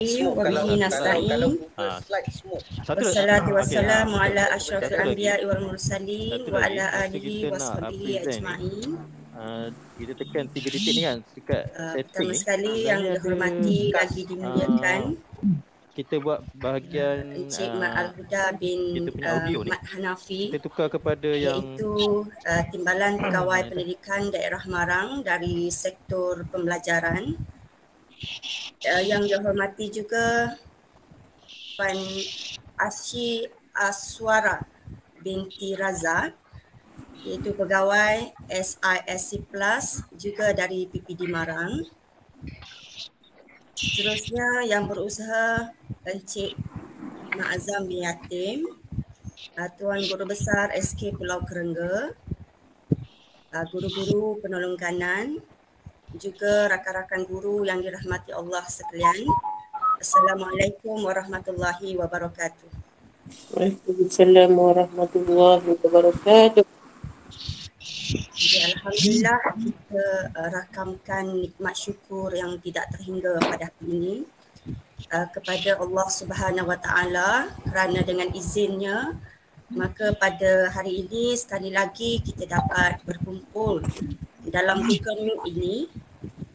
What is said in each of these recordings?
Assalamualaikum warahmatullahi wabarakatuh. ala lah. asyrafil anbiya kan? ah, kita tekan 3 detik ni kan dekat ah, setting. sekali ah, yang dihormati lagi dimuliakan. Kita buat bahagian Encik Mat Al-Huda bin Mat Hanafi Kita tukar kepada yang Iaitu Timbalan Pegawai Pendidikan Daerah Marang Dari Sektor Pembelajaran uh, yang dihormati juga Puan Asyi Aswara binti Raza iaitu pegawai SISC Plus juga dari PPD Marang. Seterusnya yang berusaha Encik Mak Azam bin Yatim, ah, Tuan Guru Besar SK Pulau Kerengga, ah, guru-guru penolong kanan, juga rakan-rakan guru yang dirahmati Allah sekalian. Assalamualaikum warahmatullahi wabarakatuh. Waalaikumsalam warahmatullahi wabarakatuh. Jadi, Alhamdulillah kita uh, rakamkan nikmat syukur yang tidak terhingga pada hari ini uh, kepada Allah Subhanahu Wa Taala kerana dengan izinnya maka pada hari ini sekali lagi kita dapat berkumpul dalam Google Meet ini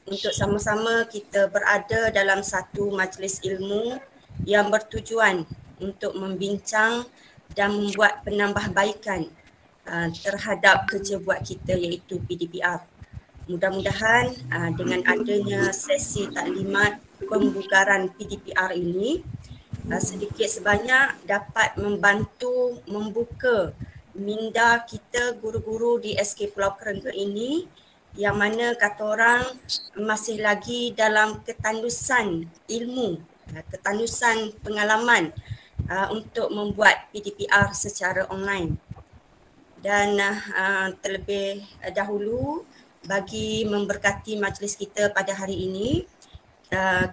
untuk sama-sama kita berada dalam satu majlis ilmu yang bertujuan untuk membincang dan membuat penambahbaikan uh, terhadap kerja buat kita iaitu PDPR. Mudah-mudahan uh, dengan adanya sesi taklimat pembukaran PDPR ini uh, sedikit sebanyak dapat membantu membuka minda kita guru-guru di SK Pulau Kerengga ini yang mana kata orang masih lagi dalam ketandusan ilmu, ya, ketandusan pengalaman uh, untuk membuat PDPR secara online. Dan uh, terlebih dahulu bagi memberkati majlis kita pada hari ini, uh,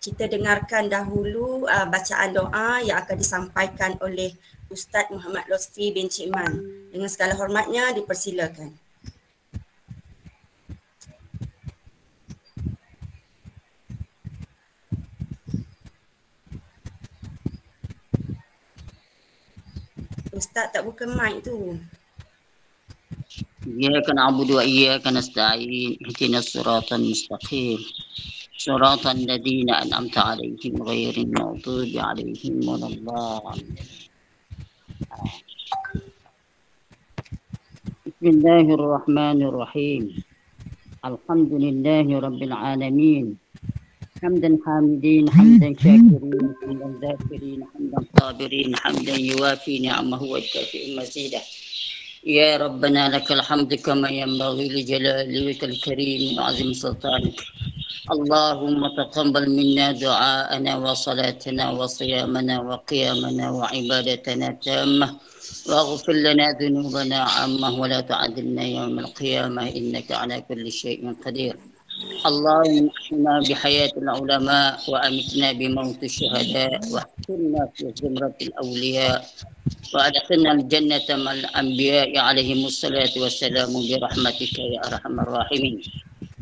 kita dengarkan dahulu uh, bacaan doa yang akan disampaikan oleh Ustaz Muhammad Lotfi bin Cik Man. Dengan segala hormatnya dipersilakan. Ustaz tak buka mic tu. Ya kana abudu wa iya kana sta'in Hidina suratan mustaqim Suratan ladina an'amta alaihim Ghairin ma'udhu alaihim Walallah Alhamdulillah بسم الله الرحمن الرحيم الحمد لله رب العالمين حمدا حامدين حمدا شاكرين حمدا ذاكرين حمدا صابرين حمدا يوافي نعمه ويكافئ مزيده يا ربنا لك الحمد كما ينبغي لجلال وجهك الكريم وعظيم سلطانك اللهم تقبل منا دعاءنا وصلاتنا وصيامنا وقيامنا وعبادتنا تامة واغفر لنا ذنوبنا عامة ولا تعذبنا يوم القيامة إنك على كل شيء قدير اللهم بحياة العلماء وأمتنا بموت الشهداء وأحسننا في زمرة الأولياء وأدخلنا الجنة مع الأنبياء عليهم الصلاة والسلام برحمتك يا أرحم الراحمين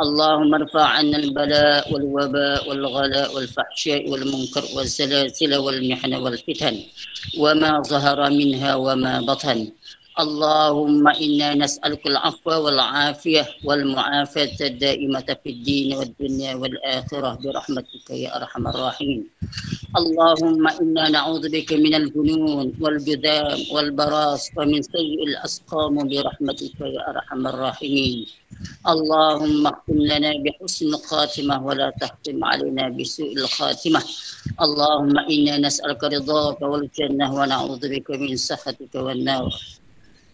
اللهم ارفع عنا البلاء والوباء والغلاء والفحشاء والمنكر والسلاسل والمحن والفتن وما ظهر منها وما بطن اللهم إنا نسألك العفو والعافية والمعافاة الدائمة في الدين والدنيا والآخرة برحمتك يا أرحم الراحمين اللهم إنا نعوذ بك من الجنون والجذام والبراس ومن سيء الأسقام برحمتك يا أرحم الراحمين اللهم اختم لنا بحسن الخاتمة ولا تختم علينا بسوء الخاتمة اللهم إنا نسألك رضاك والجنة ونعوذ بك من سخطك والنار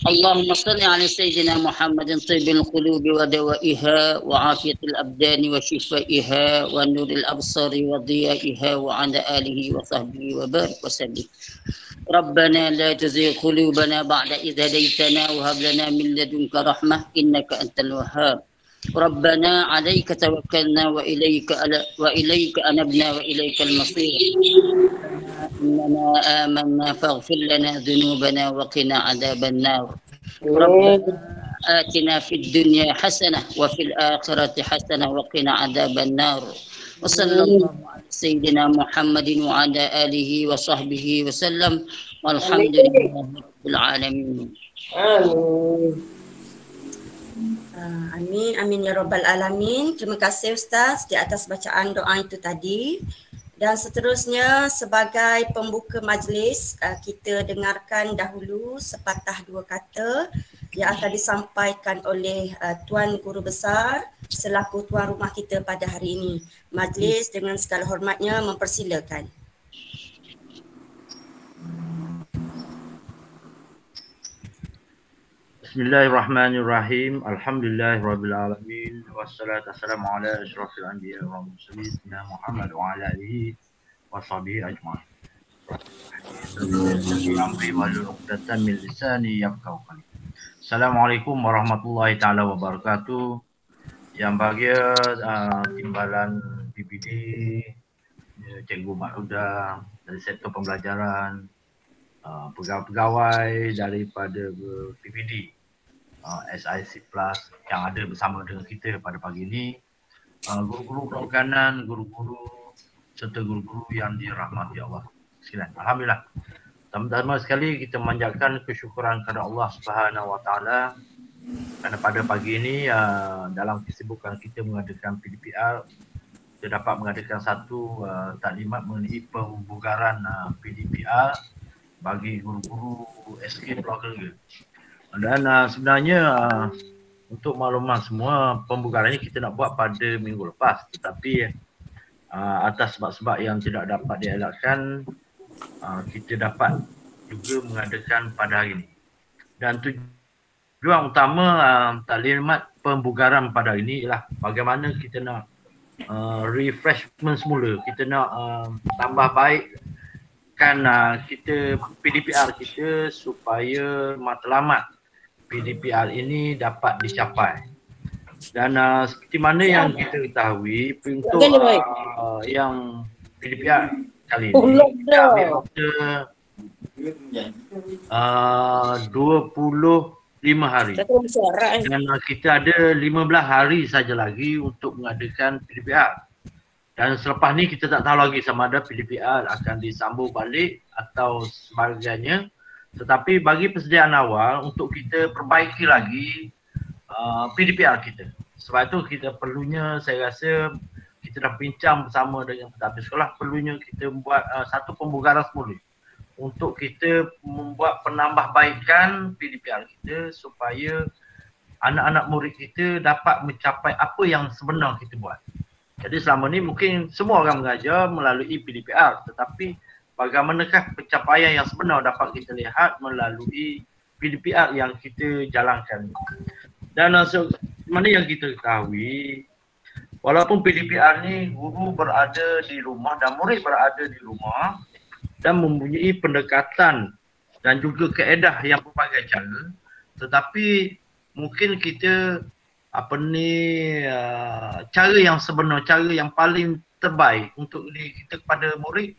اللهم صل على سيدنا محمد طيب القلوب ودوائها وعافية الأبدان وشفائها ونور الأبصار وضيائها وعلى آله وصحبه وبارك وسلم ربنا لا تزغ قلوبنا بعد إذ هديتنا وهب لنا من لدنك رحمة إنك أنت الوهاب ربنا عليك توكلنا وإليك وإليك أنبنا وإليك المصير إننا آمنا فاغفر لنا ذنوبنا وقنا عذاب النار ربنا آتنا في الدنيا حسنة وفي الآخرة حسنة وقنا عذاب النار وصلى الله على سيدنا محمد وعلى آله وصحبه وسلم والحمد لله رب العالمين Amin, amin ya rabbal alamin. Terima kasih Ustaz di atas bacaan doa itu tadi. Dan seterusnya sebagai pembuka majlis eh, kita dengarkan dahulu sepatah dua kata yang akan disampaikan oleh eh, Tuan Guru Besar selaku tuan rumah kita pada hari ini. Majlis dengan segala hormatnya mempersilakan. Bismillahirrahmanirrahim. Alhamdulillahirrahmanirrahim. Wassalatu wassalamu ala ashrafil anbiya wa mursalin Muhammad wa ala alihi wa ajma'in. Assalamualaikum warahmatullahi taala wabarakatuh. Yang bagi uh, timbalan PPD ya, Cikgu Mak Uda dari sektor pembelajaran uh, pegawai-pegawai daripada PPD Ah, SIC Plus yang ada bersama dengan kita pada pagi ini. Uh, guru-guru kawakanan, guru-guru serta guru-guru yang dirahmati Allah. Sekian. Alhamdulillah. Dan tama sekali kita manjakan kesyukuran kepada Allah Subhanahu Wa Taala kerana pada pagi ini uh, dalam kesibukan kita mengadakan PDPR kita dapat mengadakan satu uh, taklimat mengenai pembugaran uh, PDPR bagi guru-guru SK Pulau Kelgar dan uh, sebenarnya uh, untuk maklumat semua pembukaannya kita nak buat pada minggu lepas tetapi uh, atas sebab-sebab yang tidak dapat dielakkan uh, kita dapat juga mengadakan pada hari ini dan tujuan utama uh, taklimat pembugaran pada hari ini ialah bagaimana kita nak uh, refreshment semula kita nak uh, tambah baik kan uh, kita PDPR kita supaya matlamat PDPR ini dapat dicapai. Dan uh, seperti mana ya. yang kita ketahui untuk uh, yang PDPR kali ini oh, kami waktu uh, 25 hari eh. dan uh, kita ada 15 hari saja lagi untuk mengadakan PDPR dan selepas ni kita tak tahu lagi sama ada PDPR akan disambung balik atau sebagainya tetapi bagi persediaan awal untuk kita perbaiki lagi uh, PDPR kita. Sebab itu kita perlunya saya rasa kita dah bincang bersama dengan pentadbir sekolah perlunya kita buat uh, satu pembugaran semula untuk kita membuat penambahbaikan PDPR kita supaya anak-anak murid kita dapat mencapai apa yang sebenar kita buat. Jadi selama ni mungkin semua orang mengajar melalui PDPR tetapi bagaimanakah pencapaian yang sebenar dapat kita lihat melalui PDPR yang kita jalankan. Dan uh, mana yang kita ketahui, walaupun PDPR ni guru berada di rumah dan murid berada di rumah dan mempunyai pendekatan dan juga keedah yang berbagai cara, tetapi mungkin kita apa ni uh, cara yang sebenar, cara yang paling terbaik untuk diri kita kepada murid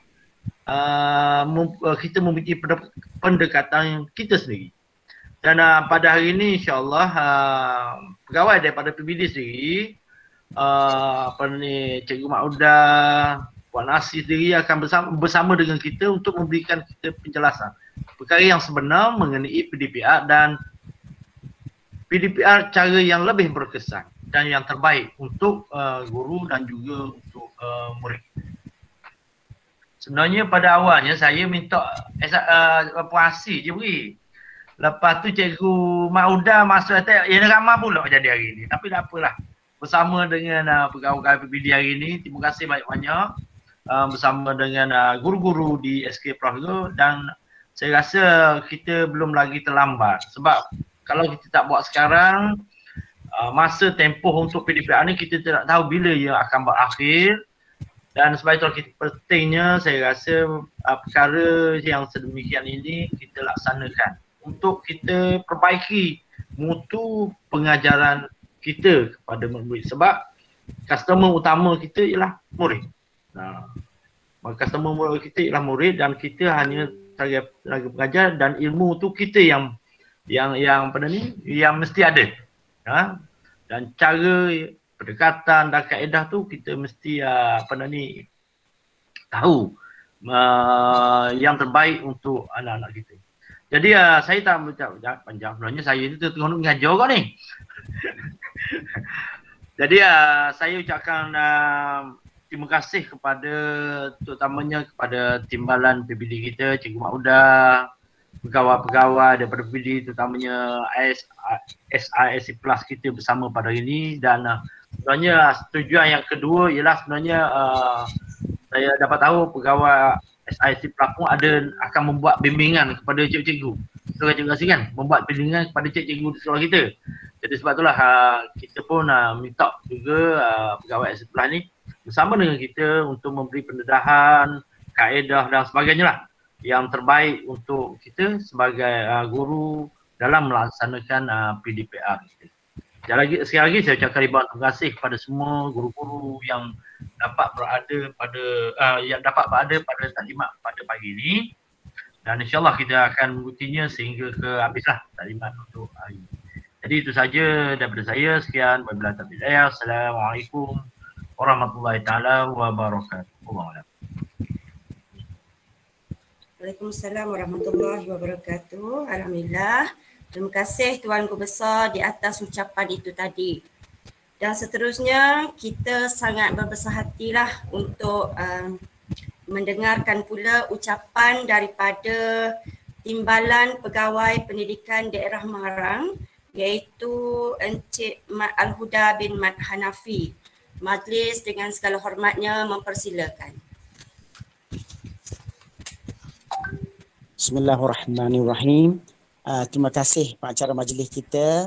uh, kita mempunyai pendekatan kita sendiri. Dan uh, pada hari ini insyaAllah uh, pegawai daripada PBD sendiri uh, apa ni, Cikgu Mauda, Puan Nasi sendiri akan bersama, bersama dengan kita untuk memberikan kita penjelasan perkara yang sebenar mengenai PDPR dan PDPR cara yang lebih berkesan dan yang terbaik untuk uh, guru dan juga untuk uh, murid. Sebenarnya pada awalnya saya minta uh, eh, eh, puasi je beri. Lepas tu cikgu Mauda masuk atas yang ramah pula jadi hari ni. Tapi tak apalah. Bersama dengan uh, eh, pegawai PPD hari ni, terima kasih banyak-banyak. Uh, bersama dengan uh, guru-guru di SK Prof itu dan saya rasa kita belum lagi terlambat sebab kalau kita tak buat sekarang uh, masa tempoh untuk PDPR ni kita tidak tahu bila ia akan berakhir dan sebab itu pentingnya saya rasa uh, perkara yang sedemikian ini kita laksanakan untuk kita perbaiki mutu pengajaran kita kepada murid sebab customer utama kita ialah murid. Nah, customer utama kita ialah murid dan kita hanya sebagai tenaga pengajar dan ilmu tu kita yang yang yang pada ni yang mesti ada. Ha? Dan cara pendekatan dan kaedah tu kita mesti ah, apa nak ni tahu uh, yang terbaik untuk anak-anak kita. Jadi uh, saya tak macam panjang sebenarnya saya ni tengah nak mengajar kau ni. Jadi uh, saya ucapkan uh, terima kasih kepada terutamanya kepada timbalan PBD kita Cikgu Mauda pegawai-pegawai daripada PBD terutamanya SIS Plus kita bersama pada hari ini dan uh, sebenarnya tujuan yang kedua ialah sebenarnya uh, saya dapat tahu pegawai SIC pelakon ada akan membuat bimbingan kepada cikgu-cikgu. So, cikgu rasa kan membuat bimbingan kepada cikgu-cikgu di sekolah kita. Jadi sebab itulah uh, kita pun uh, minta juga uh, pegawai SIC pelakon ni bersama dengan kita untuk memberi pendedahan, kaedah dan sebagainya lah yang terbaik untuk kita sebagai uh, guru dalam melaksanakan uh, PDPR kita. Dan lagi, sekali lagi saya ucapkan ribuan terima kasih kepada semua guru-guru yang dapat berada pada uh, yang dapat berada pada taklimat pada pagi ini. Dan insyaAllah kita akan mengikutinya sehingga ke habislah taklimat untuk hari Jadi itu saja daripada saya. Sekian. Wabillahi taufiq walhidayah. Assalamualaikum warahmatullahi taala wabarakatuh. Allahumma Waalaikumsalam warahmatullahi wabarakatuh. Alhamdulillah. Terima kasih Tuan Guru Besar di atas ucapan itu tadi. Dan seterusnya, kita sangat berbesar hatilah untuk uh, mendengarkan pula ucapan daripada Timbalan Pegawai Pendidikan Daerah Marang iaitu Encik Mat Al-Huda bin Mat Hanafi. Majlis dengan segala hormatnya mempersilakan. Bismillahirrahmanirrahim. Uh, terima kasih pengacara majlis kita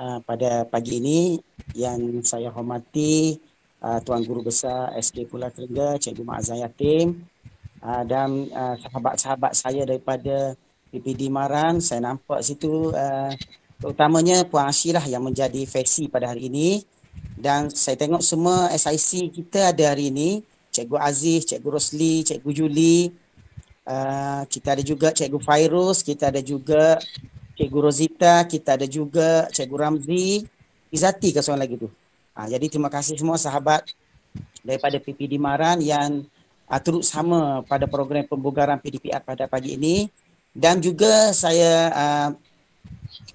uh, pada pagi ini yang saya hormati uh, Tuan Guru Besar SK Pulau Kerengga, Cikgu Mak Azhar Yatim uh, dan uh, sahabat-sahabat saya daripada PPD Maran. Saya nampak situ uh, terutamanya Puan Asyilah yang menjadi fesi pada hari ini dan saya tengok semua SIC kita ada hari ini Cikgu Aziz, Cikgu Rosli, Cikgu Julie uh, kita ada juga Cikgu Fairuz, kita ada juga Cikgu Rosita, kita ada juga Cikgu Ramzi, Izati ke soalan lagi tu. Uh, jadi terima kasih semua sahabat daripada PPD Maran yang uh, turut sama pada program pembugaran PDPR pada pagi ini dan juga saya uh,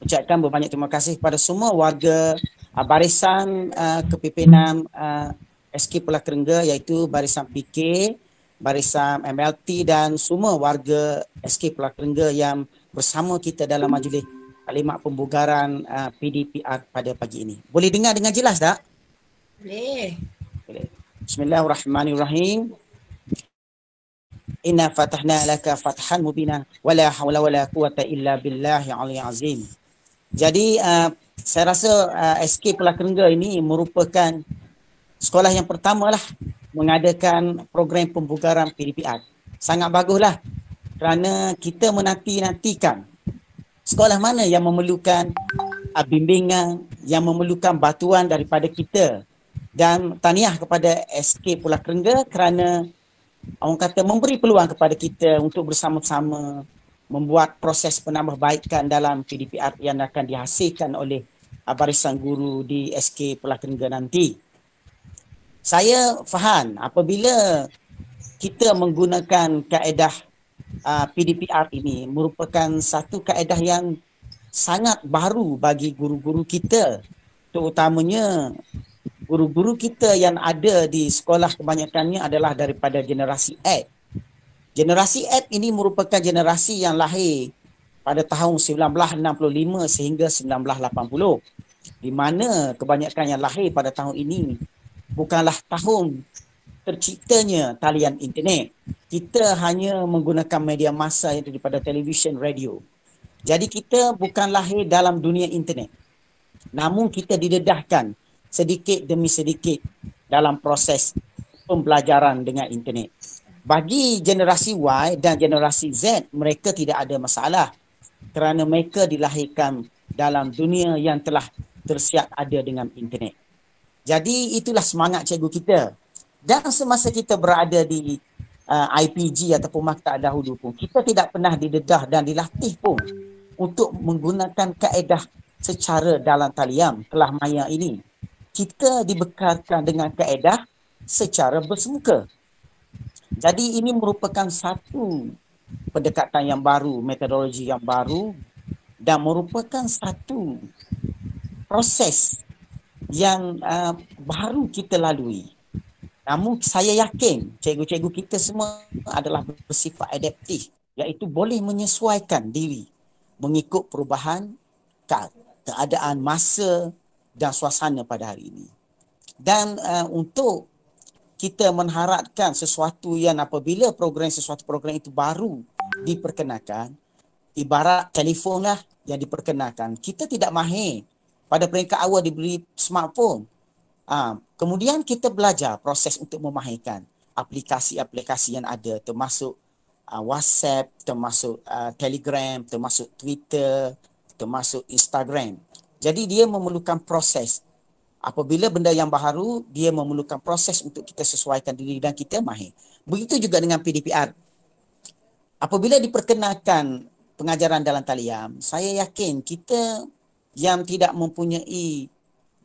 ucapkan berbanyak terima kasih kepada semua warga uh, barisan uh, kepimpinan uh, SK Pulau Kerengga iaitu barisan PK, barisan MLT dan semua warga SK Pulau Kerengga yang bersama kita dalam majlis kalimat pembugaran uh, PDPR pada pagi ini. Boleh dengar dengan jelas tak? Boleh. Boleh. Bismillahirrahmanirrahim. Inna fatahna laka fathan mubina wala hawla wala quwata illa billahi aliyah azim. Jadi uh, saya rasa uh, SK Pulau Kerengga ini merupakan sekolah yang pertama lah mengadakan program pembugaran PDPR. Sangat baguslah kerana kita menanti-nantikan sekolah mana yang memerlukan bimbingan, yang memerlukan batuan daripada kita dan taniah kepada SK Pulau Kerengga kerana orang kata memberi peluang kepada kita untuk bersama-sama membuat proses penambahbaikan dalam PDPR yang akan dihasilkan oleh barisan guru di SK Pulau Kerengga nanti saya faham apabila kita menggunakan kaedah uh, PDPR ini merupakan satu kaedah yang sangat baru bagi guru-guru kita terutamanya guru-guru kita yang ada di sekolah kebanyakannya adalah daripada generasi X. Generasi X ini merupakan generasi yang lahir pada tahun 1965 sehingga 1980 di mana kebanyakan yang lahir pada tahun ini bukanlah tahun terciptanya talian internet. Kita hanya menggunakan media masa yang daripada televisyen, radio. Jadi kita bukan lahir dalam dunia internet. Namun kita didedahkan sedikit demi sedikit dalam proses pembelajaran dengan internet. Bagi generasi Y dan generasi Z, mereka tidak ada masalah kerana mereka dilahirkan dalam dunia yang telah tersiap ada dengan internet. Jadi itulah semangat cikgu kita. Dan semasa kita berada di uh, IPG ataupun Maktab dahulu pun, kita tidak pernah didedah dan dilatih pun untuk menggunakan kaedah secara dalam taliam kelah maya ini. Kita dibekalkan dengan kaedah secara bersemuka. Jadi ini merupakan satu pendekatan yang baru, metodologi yang baru dan merupakan satu proses yang uh, baru kita lalui. Namun saya yakin cikgu-cikgu kita semua adalah bersifat adaptif iaitu boleh menyesuaikan diri mengikut perubahan keadaan masa dan suasana pada hari ini. Dan uh, untuk kita mengharapkan sesuatu yang apabila program sesuatu program itu baru diperkenalkan ibarat telefonlah yang diperkenalkan. Kita tidak mahir pada peringkat awal diberi smartphone. Ha, kemudian kita belajar proses untuk memahirkan aplikasi-aplikasi yang ada termasuk uh, WhatsApp, termasuk uh, Telegram, termasuk Twitter, termasuk Instagram. Jadi dia memerlukan proses. Apabila benda yang baru, dia memerlukan proses untuk kita sesuaikan diri dan kita mahir. Begitu juga dengan PDPR. Apabila diperkenalkan pengajaran dalam talian, saya yakin kita yang tidak mempunyai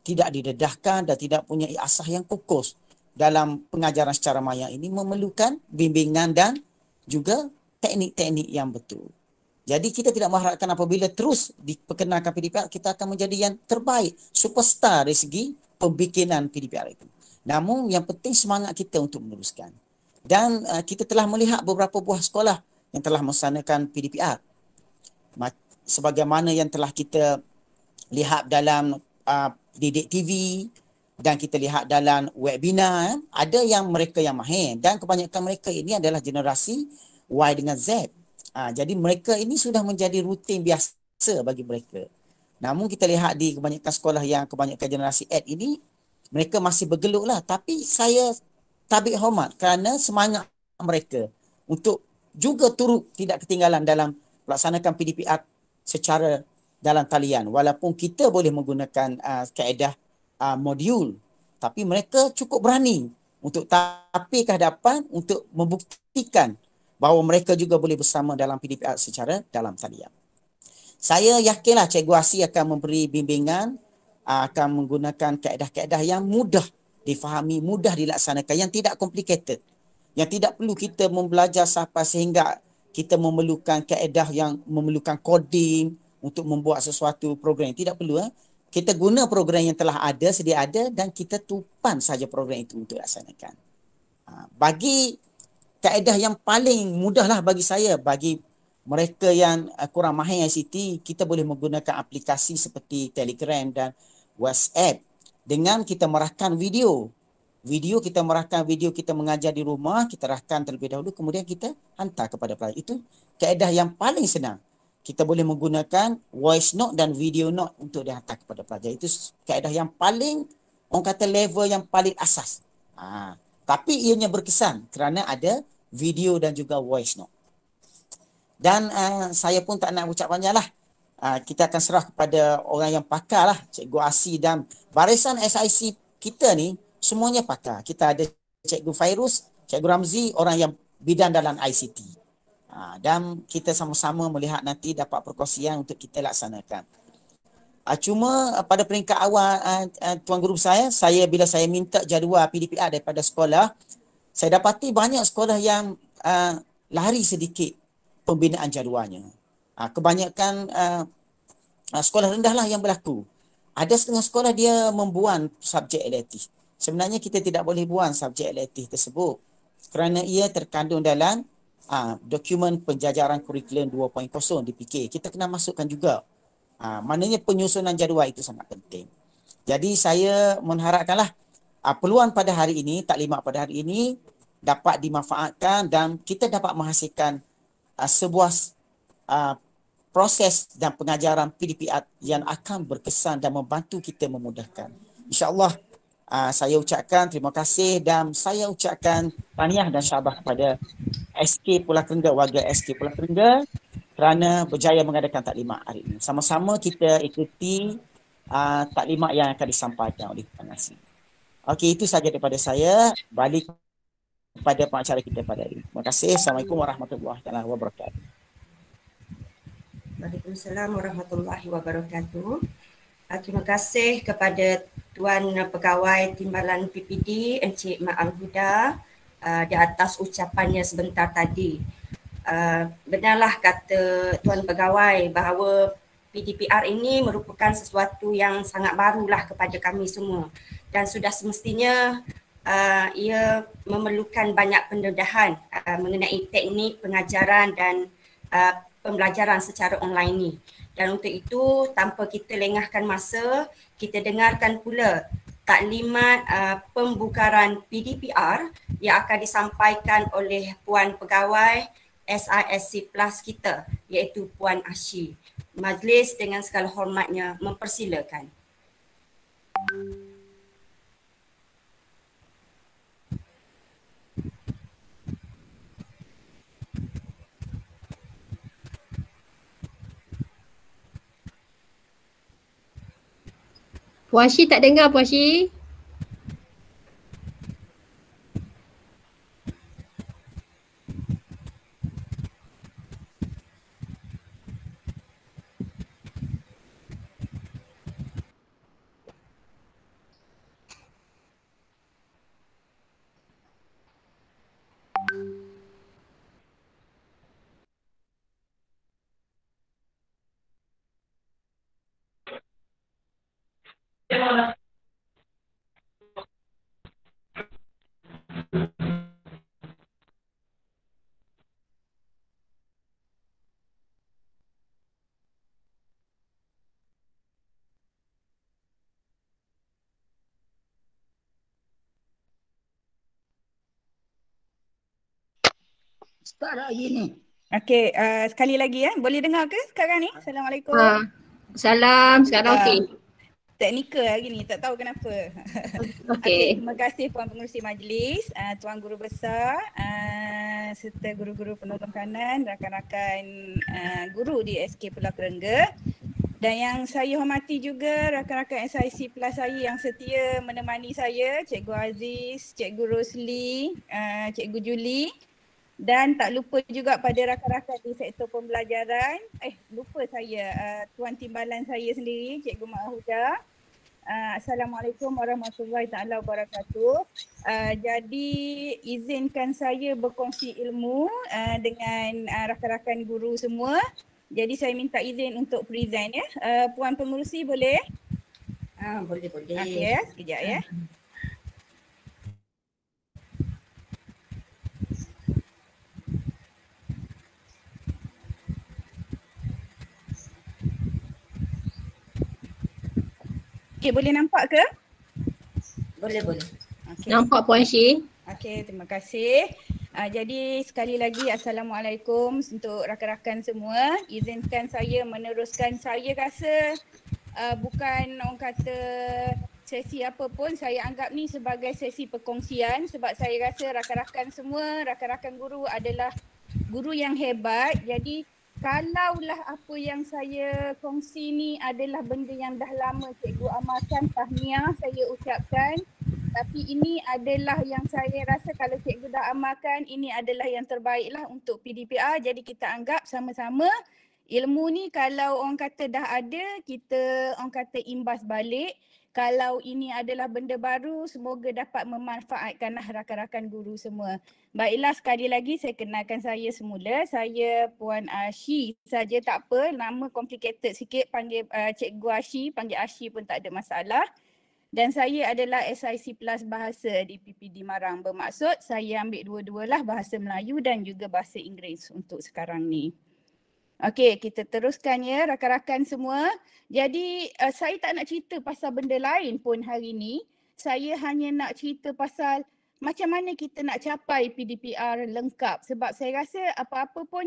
tidak didedahkan dan tidak punya asah yang kukus dalam pengajaran secara maya ini memerlukan bimbingan dan juga teknik-teknik yang betul. Jadi kita tidak mengharapkan apabila terus diperkenalkan PDPR, kita akan menjadi yang terbaik, superstar dari segi pembikinan PDPR itu. Namun yang penting semangat kita untuk meneruskan. Dan uh, kita telah melihat beberapa buah sekolah yang telah melaksanakan PDPR. Sebagaimana yang telah kita lihat dalam uh, Didik TV dan kita lihat dalam webinar eh, ada yang mereka yang mahir dan kebanyakan mereka ini adalah generasi Y dengan Z. Uh, jadi mereka ini sudah menjadi rutin biasa bagi mereka. Namun kita lihat di kebanyakan sekolah yang kebanyakan generasi Z ini mereka masih bergelut lah tapi saya tabik hormat kerana semangat mereka untuk juga turut tidak ketinggalan dalam melaksanakan PDPR secara dalam talian walaupun kita boleh menggunakan uh, kaedah uh, modul tapi mereka cukup berani untuk tapi ke hadapan untuk membuktikan bahawa mereka juga boleh bersama dalam PDPR secara dalam talian. Saya yakinlah Cikgu Asi akan memberi bimbingan uh, akan menggunakan kaedah-kaedah yang mudah difahami, mudah dilaksanakan, yang tidak complicated. Yang tidak perlu kita membelajar sampai sehingga kita memerlukan kaedah yang memerlukan coding, untuk membuat sesuatu program yang tidak perlu eh? kita guna program yang telah ada sedia ada dan kita tupan saja program itu untuk laksanakan ha, bagi kaedah yang paling mudahlah bagi saya bagi mereka yang uh, kurang mahir ICT kita boleh menggunakan aplikasi seperti Telegram dan WhatsApp dengan kita merahkan video video kita merahkan video kita mengajar di rumah kita rahkan terlebih dahulu kemudian kita hantar kepada pelajar itu kaedah yang paling senang kita boleh menggunakan voice note dan video note untuk dihantar kepada pelajar. Itu kaedah yang paling, orang kata level yang paling asas. Ha. Tapi ianya berkesan kerana ada video dan juga voice note. Dan uh, saya pun tak nak ucap banyak lah. Uh, eh, kita akan serah kepada orang yang pakar lah, Cikgu Asi dan barisan SIC kita ni semuanya pakar. Kita ada Cikgu Fairuz, Cikgu Ramzi, orang yang bidang dalam ICT. Ha, dan kita sama-sama melihat nanti dapat perkongsian untuk kita laksanakan. Ha, uh, cuma pada peringkat awal uh, uh, tuan guru saya, eh, saya bila saya minta jadual PDPR daripada sekolah, saya dapati banyak sekolah yang uh, lari sedikit pembinaan jadualnya. Ha, kebanyakan sekolah rendahlah yang berlaku. Ada setengah sekolah dia membuang subjek elektif. Sebenarnya kita tidak boleh buang subjek elektif tersebut kerana ia terkandung dalam uh, dokumen penjajaran kurikulum 2.0 di PK kita kena masukkan juga uh, maknanya penyusunan jadual itu sangat penting jadi saya mengharapkanlah uh, peluang pada hari ini taklimat pada hari ini dapat dimanfaatkan dan kita dapat menghasilkan uh, sebuah uh, proses dan pengajaran PDPR yang akan berkesan dan membantu kita memudahkan insyaallah uh, saya ucapkan terima kasih dan saya ucapkan tahniah dan syabah kepada SK Pulau Kerengga, warga SK Pulau Kerengga kerana berjaya mengadakan taklimat hari ini. Sama-sama kita ikuti uh, taklimat yang akan disampaikan oleh Pak Nasir. Okey, itu sahaja daripada saya. Balik kepada pengacara kita pada hari ini. Terima kasih. Assalamualaikum warahmatullahi wabarakatuh. Waalaikumsalam warahmatullahi wabarakatuh. Ah, terima kasih kepada Tuan Pegawai Timbalan PPD Encik Mak Alhuda uh, di atas ucapannya sebentar tadi. Uh, benarlah kata Tuan Pegawai bahawa PDPR ini merupakan sesuatu yang sangat barulah kepada kami semua dan sudah semestinya uh, ia memerlukan banyak pendedahan uh, mengenai teknik pengajaran dan uh, pembelajaran secara online ini. Dan untuk itu tanpa kita lengahkan masa, kita dengarkan pula taklimat uh, pembukaran PDPR yang akan disampaikan oleh puan pegawai SISC Plus kita iaitu puan Ashi. Majlis dengan segala hormatnya mempersilakan. Puan Syi tak dengar Puan Syi. tak ada lagi ni. Okey, uh, sekali lagi eh. Boleh dengar ke sekarang ni? Assalamualaikum. Ha. Salam, sekarang okey. Ah, teknikal hari ni, tak tahu kenapa. Okey. Okay, terima kasih Puan Pengurusi Majlis, uh, Tuan Guru Besar, uh, serta guru-guru penolong kanan, rakan-rakan uh, guru di SK Pulau Kerengga. Dan yang saya hormati juga rakan-rakan SIC Plus saya yang setia menemani saya, Cikgu Aziz, Cikgu Rosli, uh, Cikgu Julie dan tak lupa juga pada rakan-rakan di sektor pembelajaran eh lupa saya uh, tuan timbalan saya sendiri cikgu Mak Huda uh, Assalamualaikum warahmatullahi taala wabarakatuh. Uh, jadi izinkan saya berkongsi ilmu uh, dengan uh, rakan-rakan guru semua. Jadi saya minta izin untuk present ya. Uh, puan pengurusi boleh? Ah boleh boleh. Okey ya, sekejap ya. Ah. Okay boleh nampak ke? Boleh boleh. Okay. Nampak Puan Syi. Okay terima kasih. Uh, jadi sekali lagi Assalamualaikum untuk rakan-rakan semua. Izinkan saya meneruskan saya rasa uh, bukan orang kata sesi apa pun saya anggap ni sebagai sesi perkongsian sebab saya rasa rakan-rakan semua, rakan-rakan guru adalah guru yang hebat. Jadi kalaulah apa yang saya kongsi ni adalah benda yang dah lama cikgu amalkan tahniah saya ucapkan tapi ini adalah yang saya rasa kalau cikgu dah amalkan ini adalah yang terbaiklah untuk PDPA. jadi kita anggap sama-sama ilmu ni kalau orang kata dah ada kita orang kata imbas balik kalau ini adalah benda baru semoga dapat memanfaatkanlah rakan-rakan guru semua. Baiklah sekali lagi saya kenalkan saya semula. Saya Puan Ashi saja tak apa nama complicated sikit panggil uh, Cikgu Ashi, panggil Ashi pun tak ada masalah. Dan saya adalah SIC Plus Bahasa di PPD Marang. Bermaksud saya ambil dua-dualah bahasa Melayu dan juga bahasa Inggeris untuk sekarang ni. Okey, kita teruskan ya rakan-rakan semua. Jadi uh, saya tak nak cerita pasal benda lain pun hari ini. Saya hanya nak cerita pasal macam mana kita nak capai PDPR lengkap sebab saya rasa apa-apa pun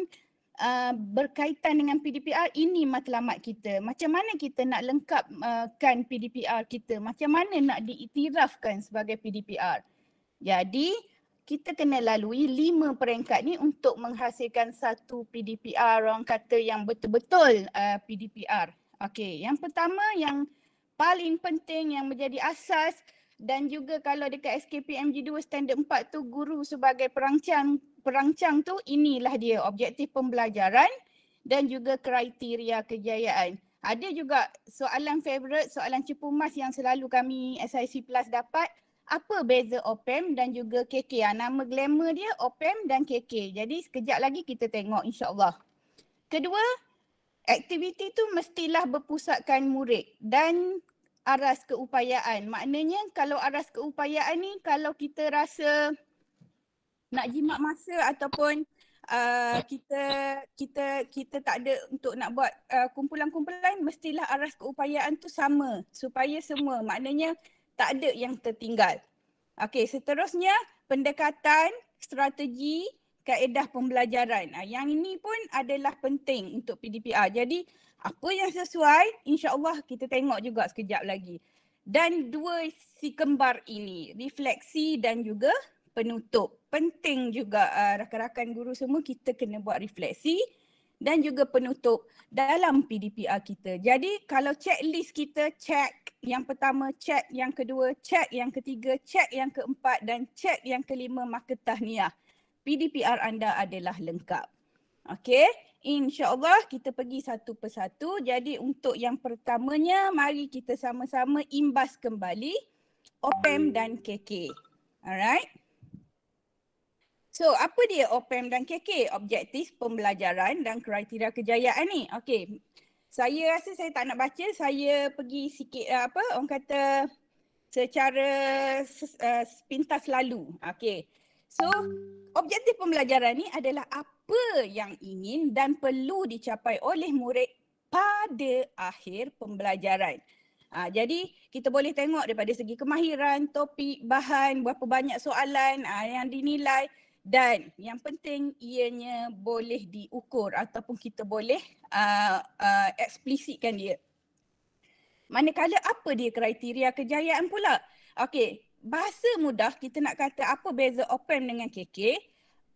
uh, berkaitan dengan PDPR ini matlamat kita. Macam mana kita nak lengkapkan eh, PDPR kita? Macam mana nak diiktirafkan sebagai PDPR? Jadi kita kena lalui lima peringkat ni untuk menghasilkan satu PDPR orang kata yang betul-betul uh, PDPR. Okey, yang pertama yang paling penting yang menjadi asas dan juga kalau dekat SKPMG 2 standard 4 tu guru sebagai perancang perancang tu inilah dia objektif pembelajaran dan juga kriteria kejayaan. Ada juga soalan favorite, soalan cepumas yang selalu kami SIC Plus dapat apa beza opm dan juga KK. Ha, ah, nama glamour dia opm dan KK. Jadi sekejap lagi kita tengok insyaAllah. Kedua, aktiviti tu mestilah berpusatkan murid dan aras keupayaan. Maknanya kalau aras keupayaan ni kalau kita rasa nak jimat masa ataupun uh, kita kita kita tak ada untuk nak buat uh, kumpulan-kumpulan mestilah aras keupayaan tu sama supaya semua maknanya tak ada yang tertinggal. Okey, seterusnya pendekatan, strategi, kaedah pembelajaran. Ah, yang ini pun adalah penting untuk PDPR. Jadi apa yang sesuai, insyaAllah kita tengok juga sekejap lagi. Dan dua si kembar ini, refleksi dan juga penutup. Penting juga uh, rakan-rakan guru semua kita kena buat refleksi dan juga penutup dalam PDPR kita. Jadi kalau checklist kita check yang pertama check, yang kedua check, yang ketiga check, yang keempat dan check yang kelima maka tahniah. PDPR anda adalah lengkap. Okey, insyaallah kita pergi satu persatu. Jadi untuk yang pertamanya mari kita sama-sama imbas kembali OPEM dan KK. Alright. So apa dia OPEM dan KK? Objektif pembelajaran dan kriteria kejayaan ni. Okey, saya rasa saya tak nak baca saya pergi sikit eh, apa orang kata secara uh, eh, pintas lalu okey so objektif pembelajaran ni adalah apa yang ingin dan perlu dicapai oleh murid pada akhir pembelajaran Ha, jadi kita boleh tengok daripada segi kemahiran, topik, bahan, berapa banyak soalan ha, yang dinilai dan yang penting ianya boleh diukur ataupun kita boleh uh, uh, eksplisitkan dia. Manakala apa dia kriteria kejayaan pula? Okey, bahasa mudah kita nak kata apa beza OPEM dengan KK?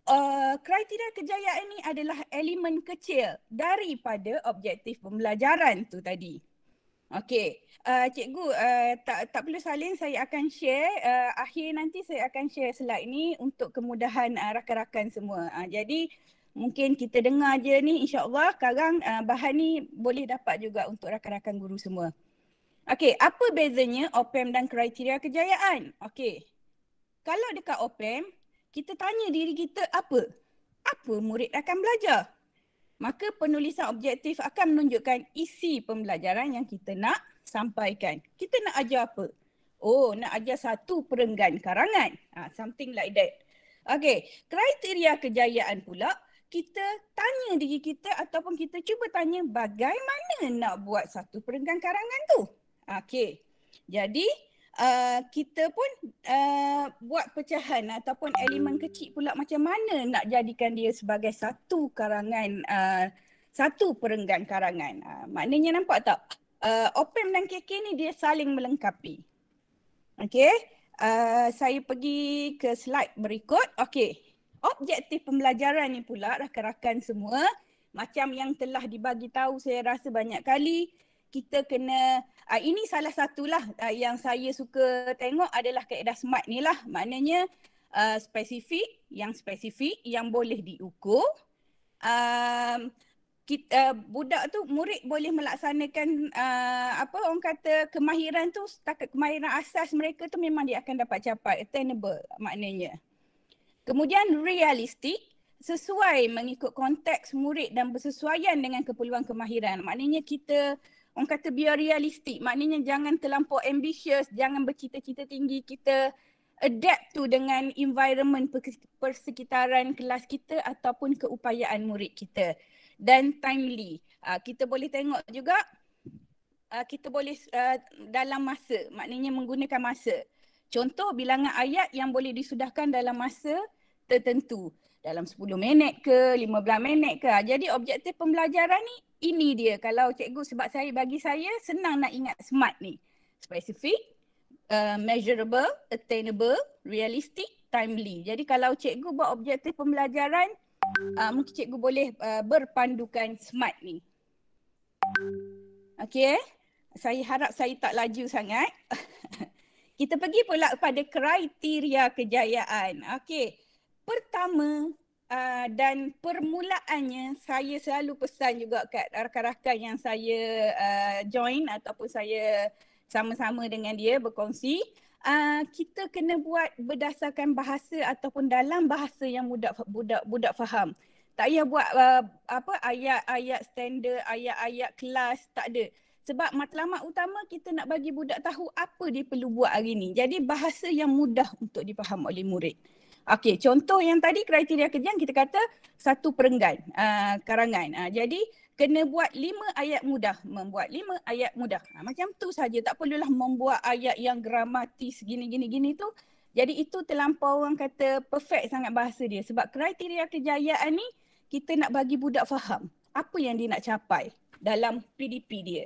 Uh, kriteria kejayaan ini adalah elemen kecil daripada objektif pembelajaran tu tadi. Okey. Uh, cikgu, uh, tak tak perlu salin saya akan share. Uh, akhir nanti saya akan share slide ini untuk kemudahan uh, rakan-rakan semua. Uh, jadi mungkin kita dengar je ni insyaAllah sekarang uh, bahan ni boleh dapat juga untuk rakan-rakan guru semua. Okey, apa bezanya OPEM dan kriteria kejayaan? Okey. Kalau dekat OPEM, kita tanya diri kita apa? Apa murid akan belajar? maka penulisan objektif akan menunjukkan isi pembelajaran yang kita nak sampaikan. Kita nak ajar apa? Oh, nak ajar satu perenggan karangan. Ha, something like that. Okay, kriteria kejayaan pula, kita tanya diri kita ataupun kita cuba tanya bagaimana nak buat satu perenggan karangan tu. Okay, jadi uh, kita pun uh, buat pecahan ataupun elemen hmm. kecil pula macam mana nak jadikan dia sebagai satu karangan uh, satu perenggan karangan. Uh, maknanya nampak tak? Uh, Opem dan KK ni dia saling melengkapi. Okey. Uh, saya pergi ke slide berikut. Okey. Objektif pembelajaran ni pula rakan-rakan semua macam yang telah dibagi tahu saya rasa banyak kali kita kena uh, ini salah satulah uh, yang saya suka tengok adalah kaedah smart ni lah maknanya uh, spesifik yang spesifik yang boleh diukur um, kita, uh, budak tu murid boleh melaksanakan uh, apa orang kata kemahiran tu setakat kemahiran asas mereka tu memang dia akan dapat capai attainable maknanya kemudian realistik sesuai mengikut konteks murid dan bersesuaian dengan keperluan kemahiran maknanya kita orang kata biar realistik maknanya jangan terlampau ambitious jangan bercita-cita tinggi kita adapt tu dengan environment persekitaran kelas kita ataupun keupayaan murid kita dan timely ah, kita boleh tengok juga ah, kita boleh ah, dalam masa maknanya menggunakan masa contoh bilangan ayat yang boleh disudahkan dalam masa tertentu dalam 10 minit ke 15 minit ke jadi objektif pembelajaran ni ini dia kalau cikgu sebab saya bagi saya senang nak ingat smart ni specific uh, measurable attainable realistic timely jadi kalau cikgu buat objektif pembelajaran uh, mungkin cikgu boleh uh, berpandukan smart ni okey eh? saya harap saya tak laju sangat kita pergi pula pada kriteria kejayaan okey pertama uh, dan permulaannya saya selalu pesan juga kat rakan-rakan yang saya uh, join ataupun saya sama-sama dengan dia berkongsi uh, kita kena buat berdasarkan bahasa ataupun dalam bahasa yang budak budak budak faham tak payah buat uh, apa ayat-ayat standard ayat-ayat kelas tak ada sebab matlamat utama kita nak bagi budak tahu apa dia perlu buat hari ni. Jadi bahasa yang mudah untuk dipaham oleh murid. Okey, contoh yang tadi kriteria kejian kita kata satu perenggan uh, karangan. Uh, jadi kena buat lima ayat mudah, membuat lima ayat mudah. Uh, macam tu saja, tak perlulah membuat ayat yang gramatis gini gini gini tu. Jadi itu terlampau orang kata perfect sangat bahasa dia sebab kriteria kejayaan ni kita nak bagi budak faham apa yang dia nak capai dalam PDP dia.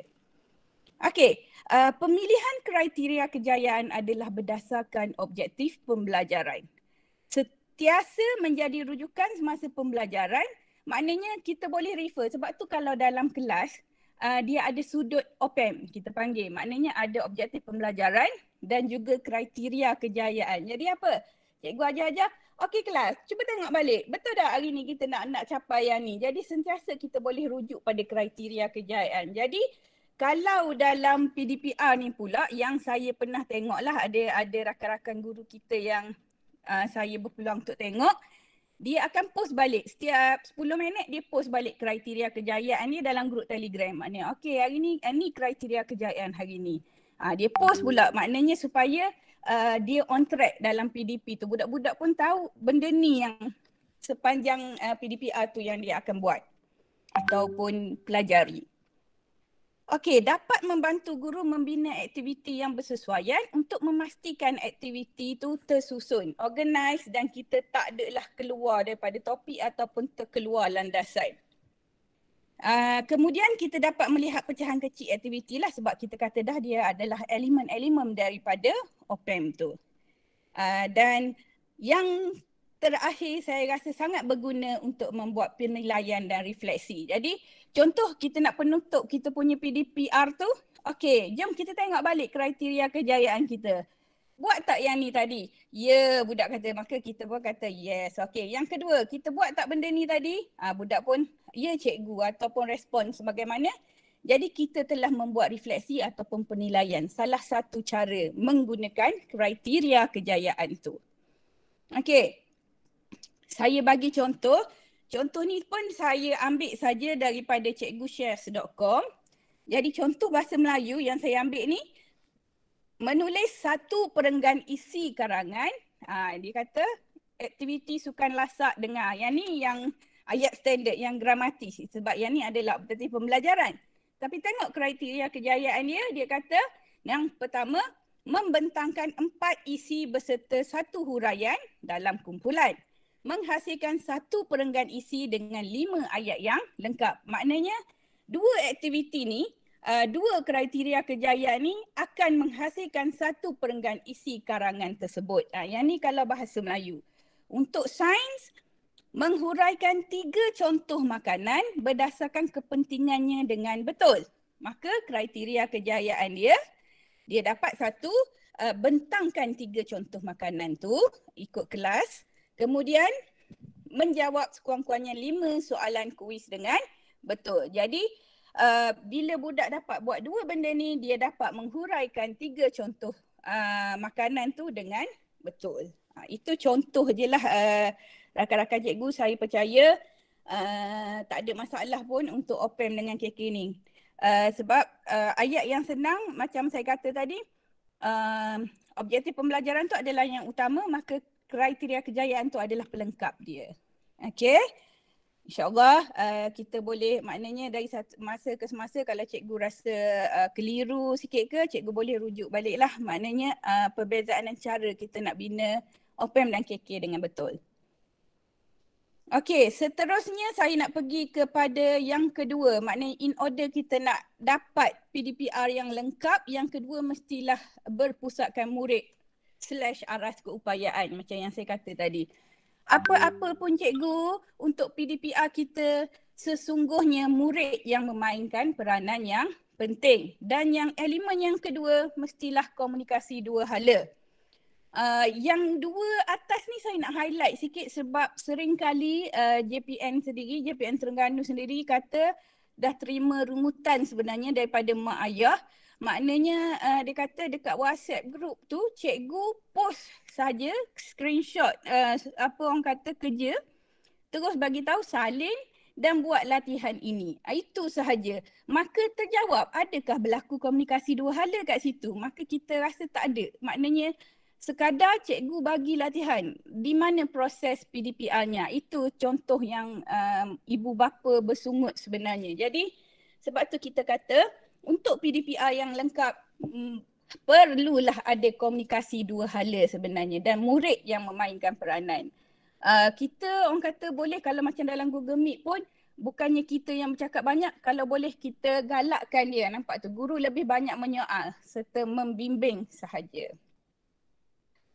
Okey, uh, pemilihan kriteria kejayaan adalah berdasarkan objektif pembelajaran sentiasa menjadi rujukan semasa pembelajaran maknanya kita boleh refer sebab tu kalau dalam kelas uh, dia ada sudut OPM kita panggil maknanya ada objektif pembelajaran dan juga kriteria kejayaan jadi apa cikgu ajar-ajar Okey kelas, cuba tengok balik. Betul tak hari ni kita nak nak capai yang ni? Jadi sentiasa kita boleh rujuk pada kriteria kejayaan. Jadi kalau dalam PDPR ni pula yang saya pernah tengok lah ada ada rakan-rakan guru kita yang uh, saya berpeluang untuk tengok dia akan post balik setiap 10 minit dia post balik kriteria kejayaan dia dalam grup telegram maknanya okey hari ni ah, ni kriteria kejayaan hari ni uh, dia post hmm. pula maknanya supaya uh, dia on track dalam PDP tu budak-budak pun tahu benda ni yang sepanjang uh, PDPR tu yang dia akan buat ataupun pelajari Okey, dapat membantu guru membina aktiviti yang bersesuaian untuk memastikan aktiviti itu tersusun, organize dan kita tak adalah keluar daripada topik ataupun terkeluar landasan. Uh, kemudian kita dapat melihat pecahan kecil aktiviti lah sebab kita kata dah dia adalah elemen-elemen daripada OPEM tu. Uh, dan yang terakhir saya rasa sangat berguna untuk membuat penilaian dan refleksi. Jadi uh, contoh kita nak penutup kita punya PDPR tu, okey, jom kita tengok balik kriteria kejayaan kita. Buat tak yang ni tadi? Ya, yeah, budak kata. Maka kita pun kata yes. Okey, yang kedua, kita buat tak benda ni tadi? Ah, ha, budak pun ya yeah, cikgu ataupun respon sebagaimana. Jadi kita telah membuat refleksi ataupun penilaian salah satu cara menggunakan kriteria kejayaan tu. Okey. Saya bagi contoh, Contoh ni pun saya ambil saja daripada cikgushares.com. Jadi contoh bahasa Melayu yang saya ambil ni menulis satu perenggan isi karangan. Ha, dia kata aktiviti sukan lasak dengar. Yang ni yang ayat standard yang gramatis sebab yang ni adalah objektif pembelajaran. Tapi tengok kriteria kejayaan dia, dia kata yang pertama membentangkan empat isi beserta satu huraian dalam kumpulan menghasilkan satu perenggan isi dengan lima ayat yang lengkap. Maknanya dua aktiviti ni, uh, dua kriteria kejayaan ni akan menghasilkan satu perenggan isi karangan tersebut. Uh, yang ni kalau bahasa Melayu. Untuk sains, menghuraikan tiga contoh makanan berdasarkan kepentingannya dengan betul. Maka kriteria kejayaan dia, dia dapat satu uh, bentangkan tiga contoh makanan tu ikut kelas. Kemudian menjawab sekurang-kurangnya lima soalan kuis dengan betul. Jadi uh, bila budak dapat buat dua benda ni, dia dapat menghuraikan tiga contoh uh, makanan tu dengan betul. Uh, itu contoh je lah uh, rakan-rakan cikgu saya percaya uh, tak ada masalah pun untuk OPEM dengan KK ni. Uh, sebab uh, ayat yang senang macam saya kata tadi, uh, objektif pembelajaran tu adalah yang utama maka kriteria kejayaan tu adalah pelengkap dia. Okay. InsyaAllah uh, kita boleh maknanya dari masa ke semasa kalau cikgu rasa uh, keliru sikit ke cikgu boleh rujuk balik lah maknanya uh, perbezaan dan cara kita nak bina OPM dan KK dengan betul. Okay, seterusnya saya nak pergi kepada yang kedua maknanya in order kita nak dapat PDPR yang lengkap yang kedua mestilah berpusatkan murid slash aras keupayaan macam yang saya kata tadi. Apa-apa hmm. pun cikgu untuk PDPR kita sesungguhnya murid yang memainkan peranan yang penting dan yang elemen yang kedua mestilah komunikasi dua hala. Uh, yang dua atas ni saya nak highlight sikit sebab seringkali uh, JPN sendiri, JPN Terengganu sendiri kata dah terima rumutan sebenarnya daripada mak ayah Maknanya uh, dia kata dekat WhatsApp group tu cikgu post saja screenshot uh, apa orang kata kerja terus bagi tahu salin dan buat latihan ini. Ah, itu sahaja. Maka terjawab adakah berlaku komunikasi dua hala kat situ? Maka kita rasa tak ada. Maknanya sekadar cikgu bagi latihan di mana proses PDPR-nya. Itu contoh yang um, ibu bapa bersungut sebenarnya. Jadi sebab tu kita kata untuk PDPR yang lengkap mm, perlulah ada komunikasi dua hala sebenarnya dan murid yang memainkan peranan. Uh, kita orang kata boleh kalau macam dalam Google Meet pun bukannya kita yang bercakap banyak kalau boleh kita galakkan dia nampak tu guru lebih banyak menyoal serta membimbing sahaja.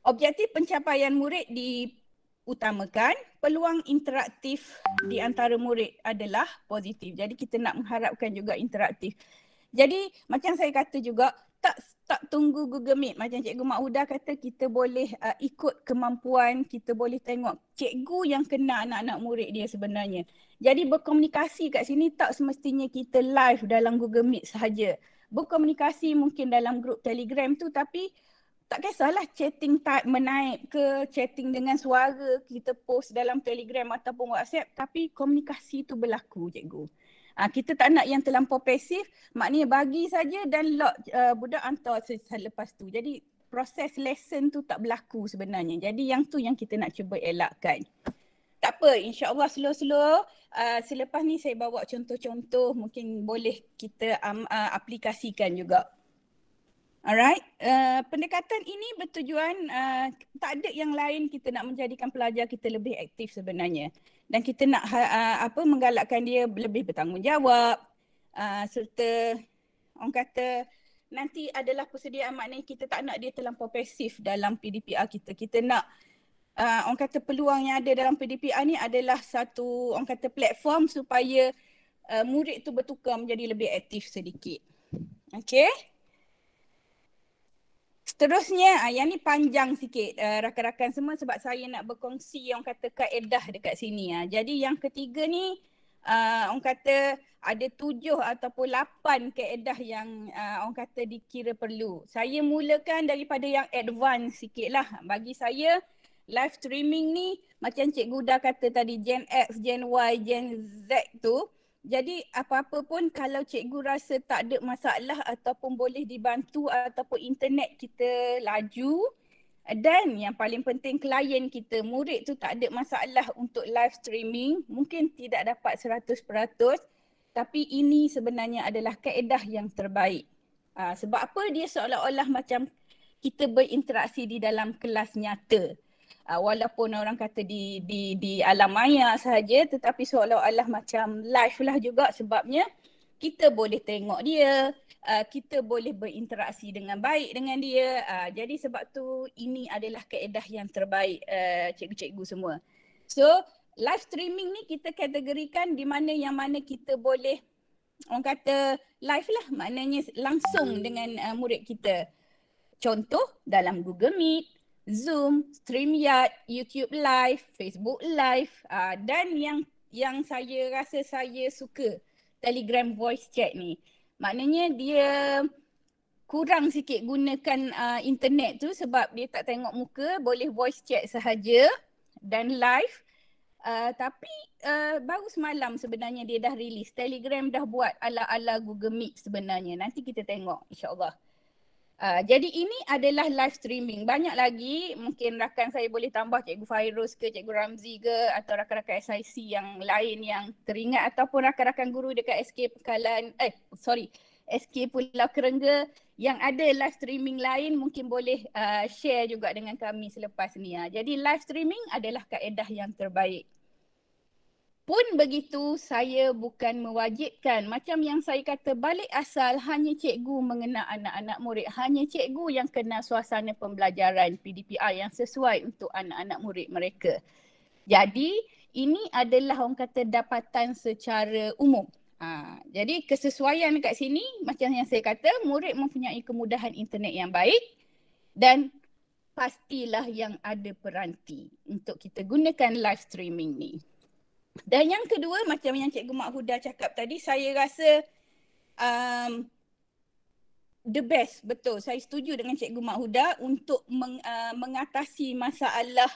Objektif pencapaian murid di utamakan peluang interaktif di antara murid adalah positif. Jadi kita nak mengharapkan juga interaktif. Jadi macam saya kata juga tak tak tunggu Google Meet macam cikgu Mauda kata kita boleh uh, ikut kemampuan kita boleh tengok cikgu yang kena anak-anak murid dia sebenarnya. Jadi berkomunikasi kat sini tak semestinya kita live dalam Google Meet sahaja. Berkomunikasi mungkin dalam grup Telegram tu tapi tak kisahlah chatting tak menaik ke chatting dengan suara kita post dalam Telegram ataupun WhatsApp tapi komunikasi tu berlaku cikgu. Ha, kita tak nak yang terlampau pasif, maknanya bagi saja dan lock uh, budak hantar selepas tu. Jadi proses lesson tu tak berlaku sebenarnya. Jadi yang tu yang kita nak cuba elakkan. Tak apa, insyaAllah slow-slow. Uh, selepas ni saya bawa contoh-contoh mungkin boleh kita um, uh, aplikasikan juga. Alright, uh, pendekatan ini bertujuan uh, tak ada yang lain kita nak menjadikan pelajar kita lebih aktif sebenarnya dan kita nak uh, apa menggalakkan dia lebih bertanggungjawab uh, serta orang kata nanti adalah persediaan maknanya kita tak nak dia terlalu pasif dalam PDPR kita. Kita nak uh, orang kata peluang yang ada dalam PDPR ni adalah satu orang kata platform supaya uh, murid tu bertukar menjadi lebih aktif sedikit. Okay seterusnya uh, yang ni panjang sikit eh, rakan-rakan semua sebab saya nak berkongsi yang kata kaedah dekat sini ya. jadi yang ketiga ni ah, orang kata ada tujuh ataupun lapan kaedah yang orang kata dikira perlu saya mulakan daripada yang advance sikit lah bagi saya live streaming ni macam cikgu dah kata tadi gen X, gen Y, gen Z tu jadi apa-apa pun kalau cikgu rasa tak ada masalah ataupun boleh dibantu ataupun internet kita laju dan yang paling penting klien kita, murid tu tak ada masalah untuk live streaming, mungkin tidak dapat 100% tapi ini sebenarnya adalah kaedah yang terbaik. Ah, sebab apa dia seolah-olah macam kita berinteraksi di dalam kelas nyata uh, walaupun orang kata di di di alam maya saja tetapi seolah-olah macam live lah juga sebabnya kita boleh tengok dia uh, kita boleh berinteraksi dengan baik dengan dia uh, jadi sebab tu ini adalah keedah yang terbaik uh, cikgu-cikgu semua so live streaming ni kita kategorikan di mana yang mana kita boleh orang kata live lah maknanya langsung dengan uh, murid kita contoh dalam Google Meet Zoom, StreamYard, YouTube Live, Facebook Live uh, dan yang yang saya rasa saya suka Telegram voice chat ni. Maknanya dia kurang sikit gunakan uh, internet tu sebab dia tak tengok muka, boleh voice chat sahaja dan live. Uh, tapi uh, baru semalam sebenarnya dia dah rilis Telegram dah buat ala-ala Google Meet sebenarnya. Nanti kita tengok insya-Allah. Ah, jadi ini adalah live streaming. Banyak lagi mungkin rakan saya boleh tambah Cikgu Fairuz ke Cikgu Ramzi ke atau rakan-rakan SIC yang lain yang teringat ataupun rakan-rakan guru dekat SK Pekalan eh sorry SK Pulau Kerengga yang ada live streaming lain mungkin boleh uh, share juga dengan kami selepas ni. Ya. Jadi live streaming adalah kaedah yang terbaik pun begitu saya bukan mewajibkan macam yang saya kata balik asal hanya cikgu mengenal anak-anak murid hanya cikgu yang kena suasana pembelajaran PDPR yang sesuai untuk anak-anak murid mereka jadi ini adalah orang kata dapatan secara umum ha, jadi kesesuaian dekat sini macam yang saya kata murid mempunyai kemudahan internet yang baik dan pastilah yang ada peranti untuk kita gunakan live streaming ni dan yang kedua macam yang Cikgu Mak Huda cakap tadi, saya rasa um, the best, betul. Saya setuju dengan Cikgu Mak Huda untuk meng, uh, mengatasi masalah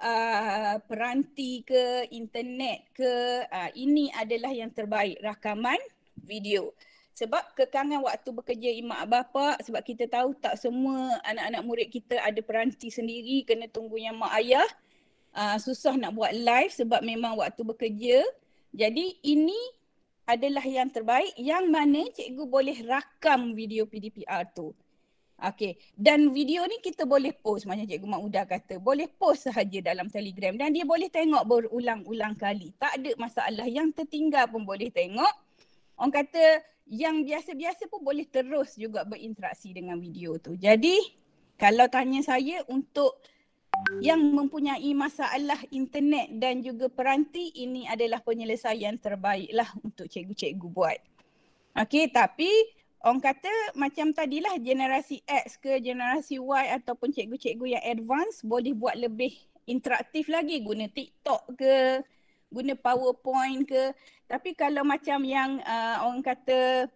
uh, peranti ke internet ke uh, ini adalah yang terbaik rakaman video. Sebab kekangan waktu bekerja imak bapa, sebab kita tahu tak semua anak-anak murid kita ada peranti sendiri, kena tunggu yang mak ayah uh, susah nak buat live sebab memang waktu bekerja. Jadi ini adalah yang terbaik yang mana cikgu boleh rakam video PDPR tu. okay. dan video ni kita boleh post macam cikgu Mak Uda kata, boleh post sahaja dalam Telegram dan dia boleh tengok berulang-ulang kali. Tak ada masalah yang tertinggal pun boleh tengok. Orang kata yang biasa-biasa pun boleh terus juga berinteraksi dengan video tu. Jadi kalau tanya saya untuk yang mempunyai masalah internet dan juga peranti ini adalah penyelesaian terbaiklah untuk cikgu-cikgu buat. Okey tapi orang kata macam tadilah generasi X ke generasi Y ataupun cikgu-cikgu yang advance boleh buat lebih interaktif lagi guna TikTok ke guna PowerPoint ke tapi kalau macam yang uh, orang kata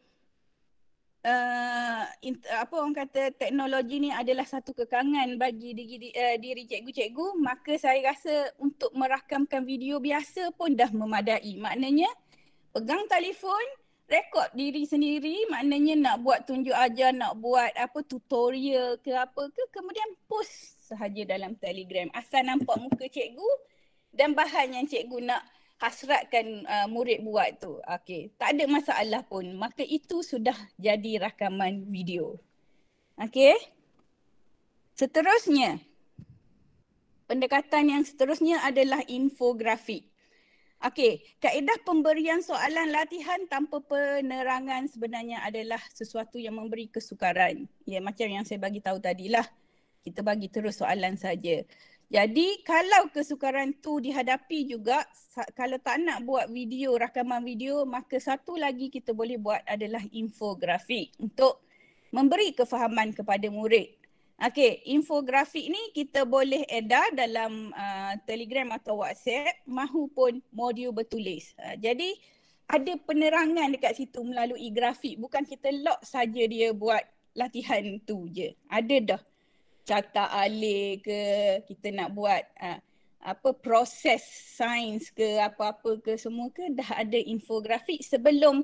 uh, eh, in, apa orang kata teknologi ni adalah satu kekangan bagi diri, di, uh, diri cikgu-cikgu maka saya rasa untuk merakamkan video biasa pun dah memadai maknanya pegang telefon rekod diri sendiri maknanya nak buat tunjuk ajar nak buat apa tutorial ke apa ke kemudian post sahaja dalam telegram asal nampak muka cikgu dan bahan yang cikgu nak hasratkan uh, murid buat tu. Okey, tak ada masalah pun. Maka itu sudah jadi rakaman video. Okey. Seterusnya pendekatan yang seterusnya adalah infografik. Okey, kaedah pemberian soalan latihan tanpa penerangan sebenarnya adalah sesuatu yang memberi kesukaran. Ya, macam yang saya bagi tahu tadilah. Kita bagi terus soalan saja. Jadi kalau kesukaran tu dihadapi juga kalau tak nak buat video rakaman video maka satu lagi kita boleh buat adalah infografik untuk memberi kefahaman kepada murid. Okay, infografik ni kita boleh edar dalam uh, Telegram atau WhatsApp mahupun modul bertulis. Uh, jadi ada penerangan dekat situ melalui grafik bukan kita lock saja dia buat latihan tu je. Ada dah carta alih ke kita nak buat uh, apa proses sains ke apa-apa ke semua ke dah ada infografik sebelum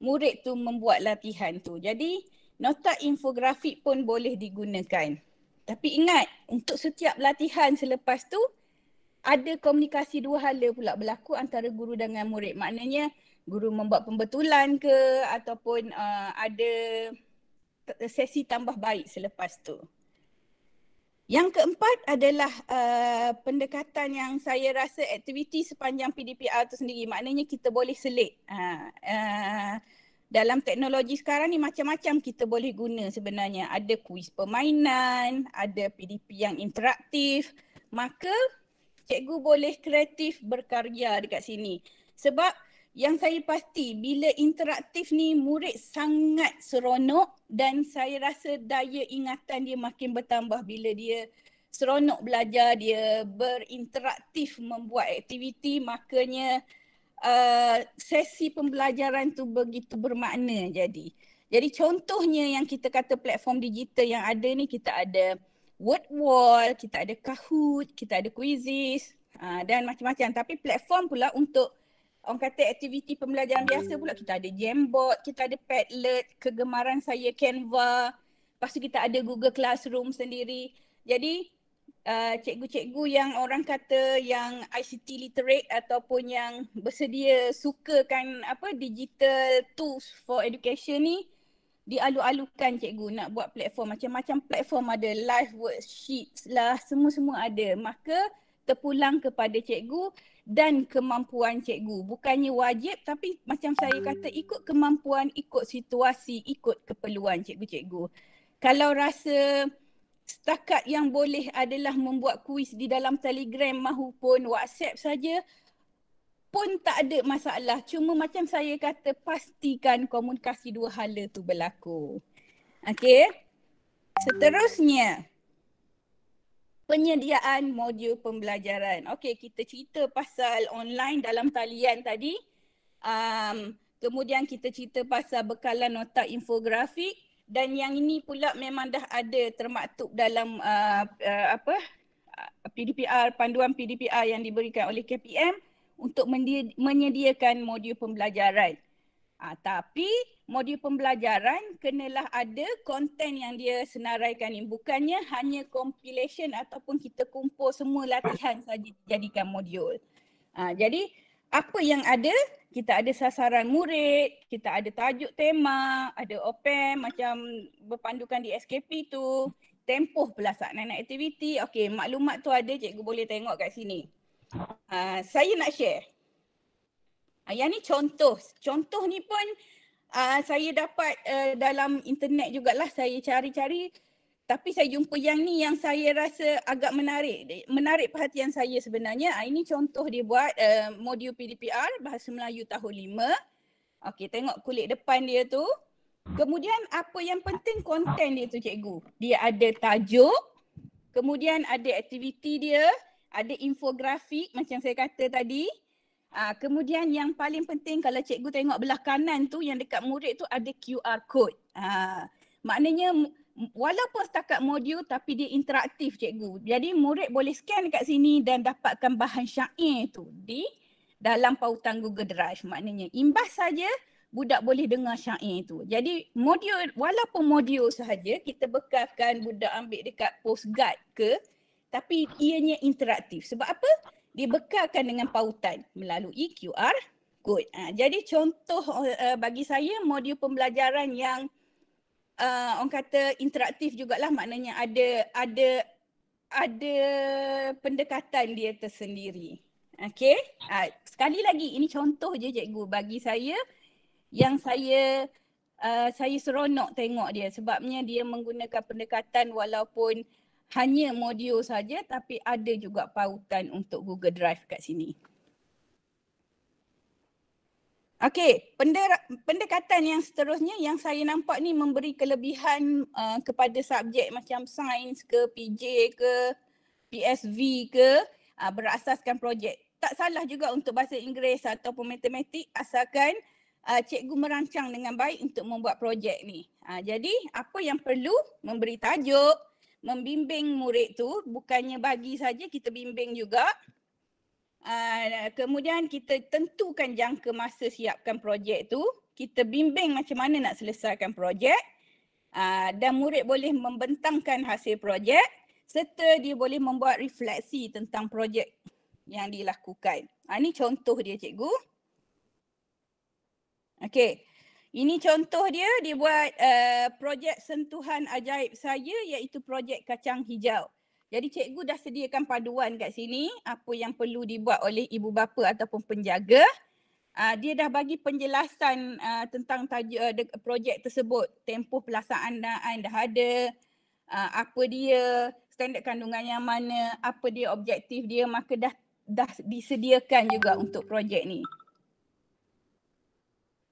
murid tu membuat latihan tu. Jadi nota infografik pun boleh digunakan. Tapi ingat untuk setiap latihan selepas tu ada komunikasi dua hala pula berlaku antara guru dengan murid. Maknanya guru membuat pembetulan ke ataupun uh, ada sesi tambah baik selepas tu. Yang keempat adalah uh, pendekatan yang saya rasa aktiviti sepanjang PDPR itu sendiri. Maknanya kita boleh selit. Uh, uh, dalam teknologi sekarang ni macam-macam kita boleh guna sebenarnya. Ada kuis permainan, ada PDP yang interaktif. Maka cikgu boleh kreatif berkarya dekat sini. Sebab yang saya pasti bila interaktif ni murid sangat seronok dan saya rasa daya ingatan dia makin bertambah bila dia seronok belajar dia berinteraktif membuat aktiviti makanya uh, sesi pembelajaran tu begitu bermakna jadi jadi contohnya yang kita kata platform digital yang ada ni kita ada word wall kita ada kahoot kita ada quizzes uh, dan macam-macam tapi platform pula untuk orang kata aktiviti pembelajaran biasa pula kita ada Jamboard, kita ada Padlet, kegemaran saya Canva, lepas tu kita ada Google Classroom sendiri. Jadi uh, cikgu-cikgu yang orang kata yang ICT literate ataupun yang bersedia sukakan apa digital tools for education ni dialu-alukan cikgu nak buat platform macam-macam platform ada live worksheets lah semua-semua ada. Maka terpulang kepada cikgu dan kemampuan cikgu. Bukannya wajib tapi macam saya kata ikut kemampuan, ikut situasi, ikut keperluan cikgu-cikgu. Kalau rasa setakat yang boleh adalah membuat kuis di dalam telegram mahupun whatsapp saja pun tak ada masalah. Cuma macam saya kata pastikan komunikasi dua hala tu berlaku. Okay. Seterusnya penyediaan modul pembelajaran. Okey, kita cerita pasal online dalam talian tadi. Um, kemudian kita cerita pasal bekalan nota infografik dan yang ini pula memang dah ada termaktub dalam uh, uh, apa uh, PDPR panduan PDPR yang diberikan oleh KPM untuk menyediakan modul pembelajaran. Ha, tapi modul pembelajaran kenalah ada konten yang dia senaraikan ni. Bukannya hanya compilation ataupun kita kumpul semua latihan saja jadikan modul. Ha, jadi apa yang ada, kita ada sasaran murid, kita ada tajuk tema, ada OPM macam berpandukan di SKP tu. Tempoh pelaksanaan aktiviti. Okey, maklumat tu ada cikgu boleh tengok kat sini. Ha, saya nak share. Ah, yang ni contoh. Contoh ni pun uh, saya dapat uh, dalam internet jugalah saya cari-cari. Tapi saya jumpa yang ni yang saya rasa agak menarik. Menarik perhatian saya sebenarnya. Uh, ini contoh dia buat uh, eh, modul PDPR Bahasa Melayu tahun 5. Okey tengok kulit depan dia tu. Kemudian apa yang penting konten dia tu cikgu. Dia ada tajuk. Kemudian ada aktiviti dia. Ada infografik macam saya kata tadi. Ha, kemudian yang paling penting kalau cikgu tengok belah kanan tu yang dekat murid tu ada QR code. Ha, maknanya walaupun setakat modul tapi dia interaktif cikgu. Jadi murid boleh scan dekat sini dan dapatkan bahan syair tu di dalam pautan Google Drive. Maknanya imbas saja budak boleh dengar syair tu. Jadi modul walaupun modul sahaja kita bekalkan budak ambil dekat post guide ke tapi ianya interaktif. Sebab apa? dibekalkan dengan pautan melalui QR code. Ha, jadi contoh uh, bagi saya modul pembelajaran yang uh, orang kata interaktif jugalah maknanya ada ada ada pendekatan dia tersendiri. Okey. Ha, sekali lagi ini contoh je cikgu bagi saya yang saya uh, saya seronok tengok dia sebabnya dia menggunakan pendekatan walaupun hanya modul saja tapi ada juga pautan untuk Google Drive kat sini. Okey, pendekatan yang seterusnya yang saya nampak ni memberi kelebihan uh, kepada subjek macam sains ke, PJ ke, PSV ke uh, berasaskan projek. Tak salah juga untuk bahasa Inggeris ataupun matematik asalkan uh, cikgu merancang dengan baik untuk membuat projek ni. Uh, jadi apa yang perlu memberi tajuk, membimbing murid tu bukannya bagi saja kita bimbing juga uh, kemudian kita tentukan jangka masa siapkan projek tu kita bimbing macam mana nak selesaikan projek uh, dan murid boleh membentangkan hasil projek serta dia boleh membuat refleksi tentang projek yang dilakukan. Ini ah, contoh dia cikgu. Okey. Ini contoh dia, dia buat uh, projek sentuhan ajaib saya iaitu projek kacang hijau. Jadi cikgu dah sediakan paduan kat sini apa yang perlu dibuat oleh ibu bapa ataupun penjaga. Uh, dia dah bagi penjelasan uh, tentang uh, projek tersebut. Tempoh pelaksanaan dah ada, uh, apa dia, standard kandungan yang mana, apa dia objektif dia maka dah, dah disediakan juga untuk projek ni.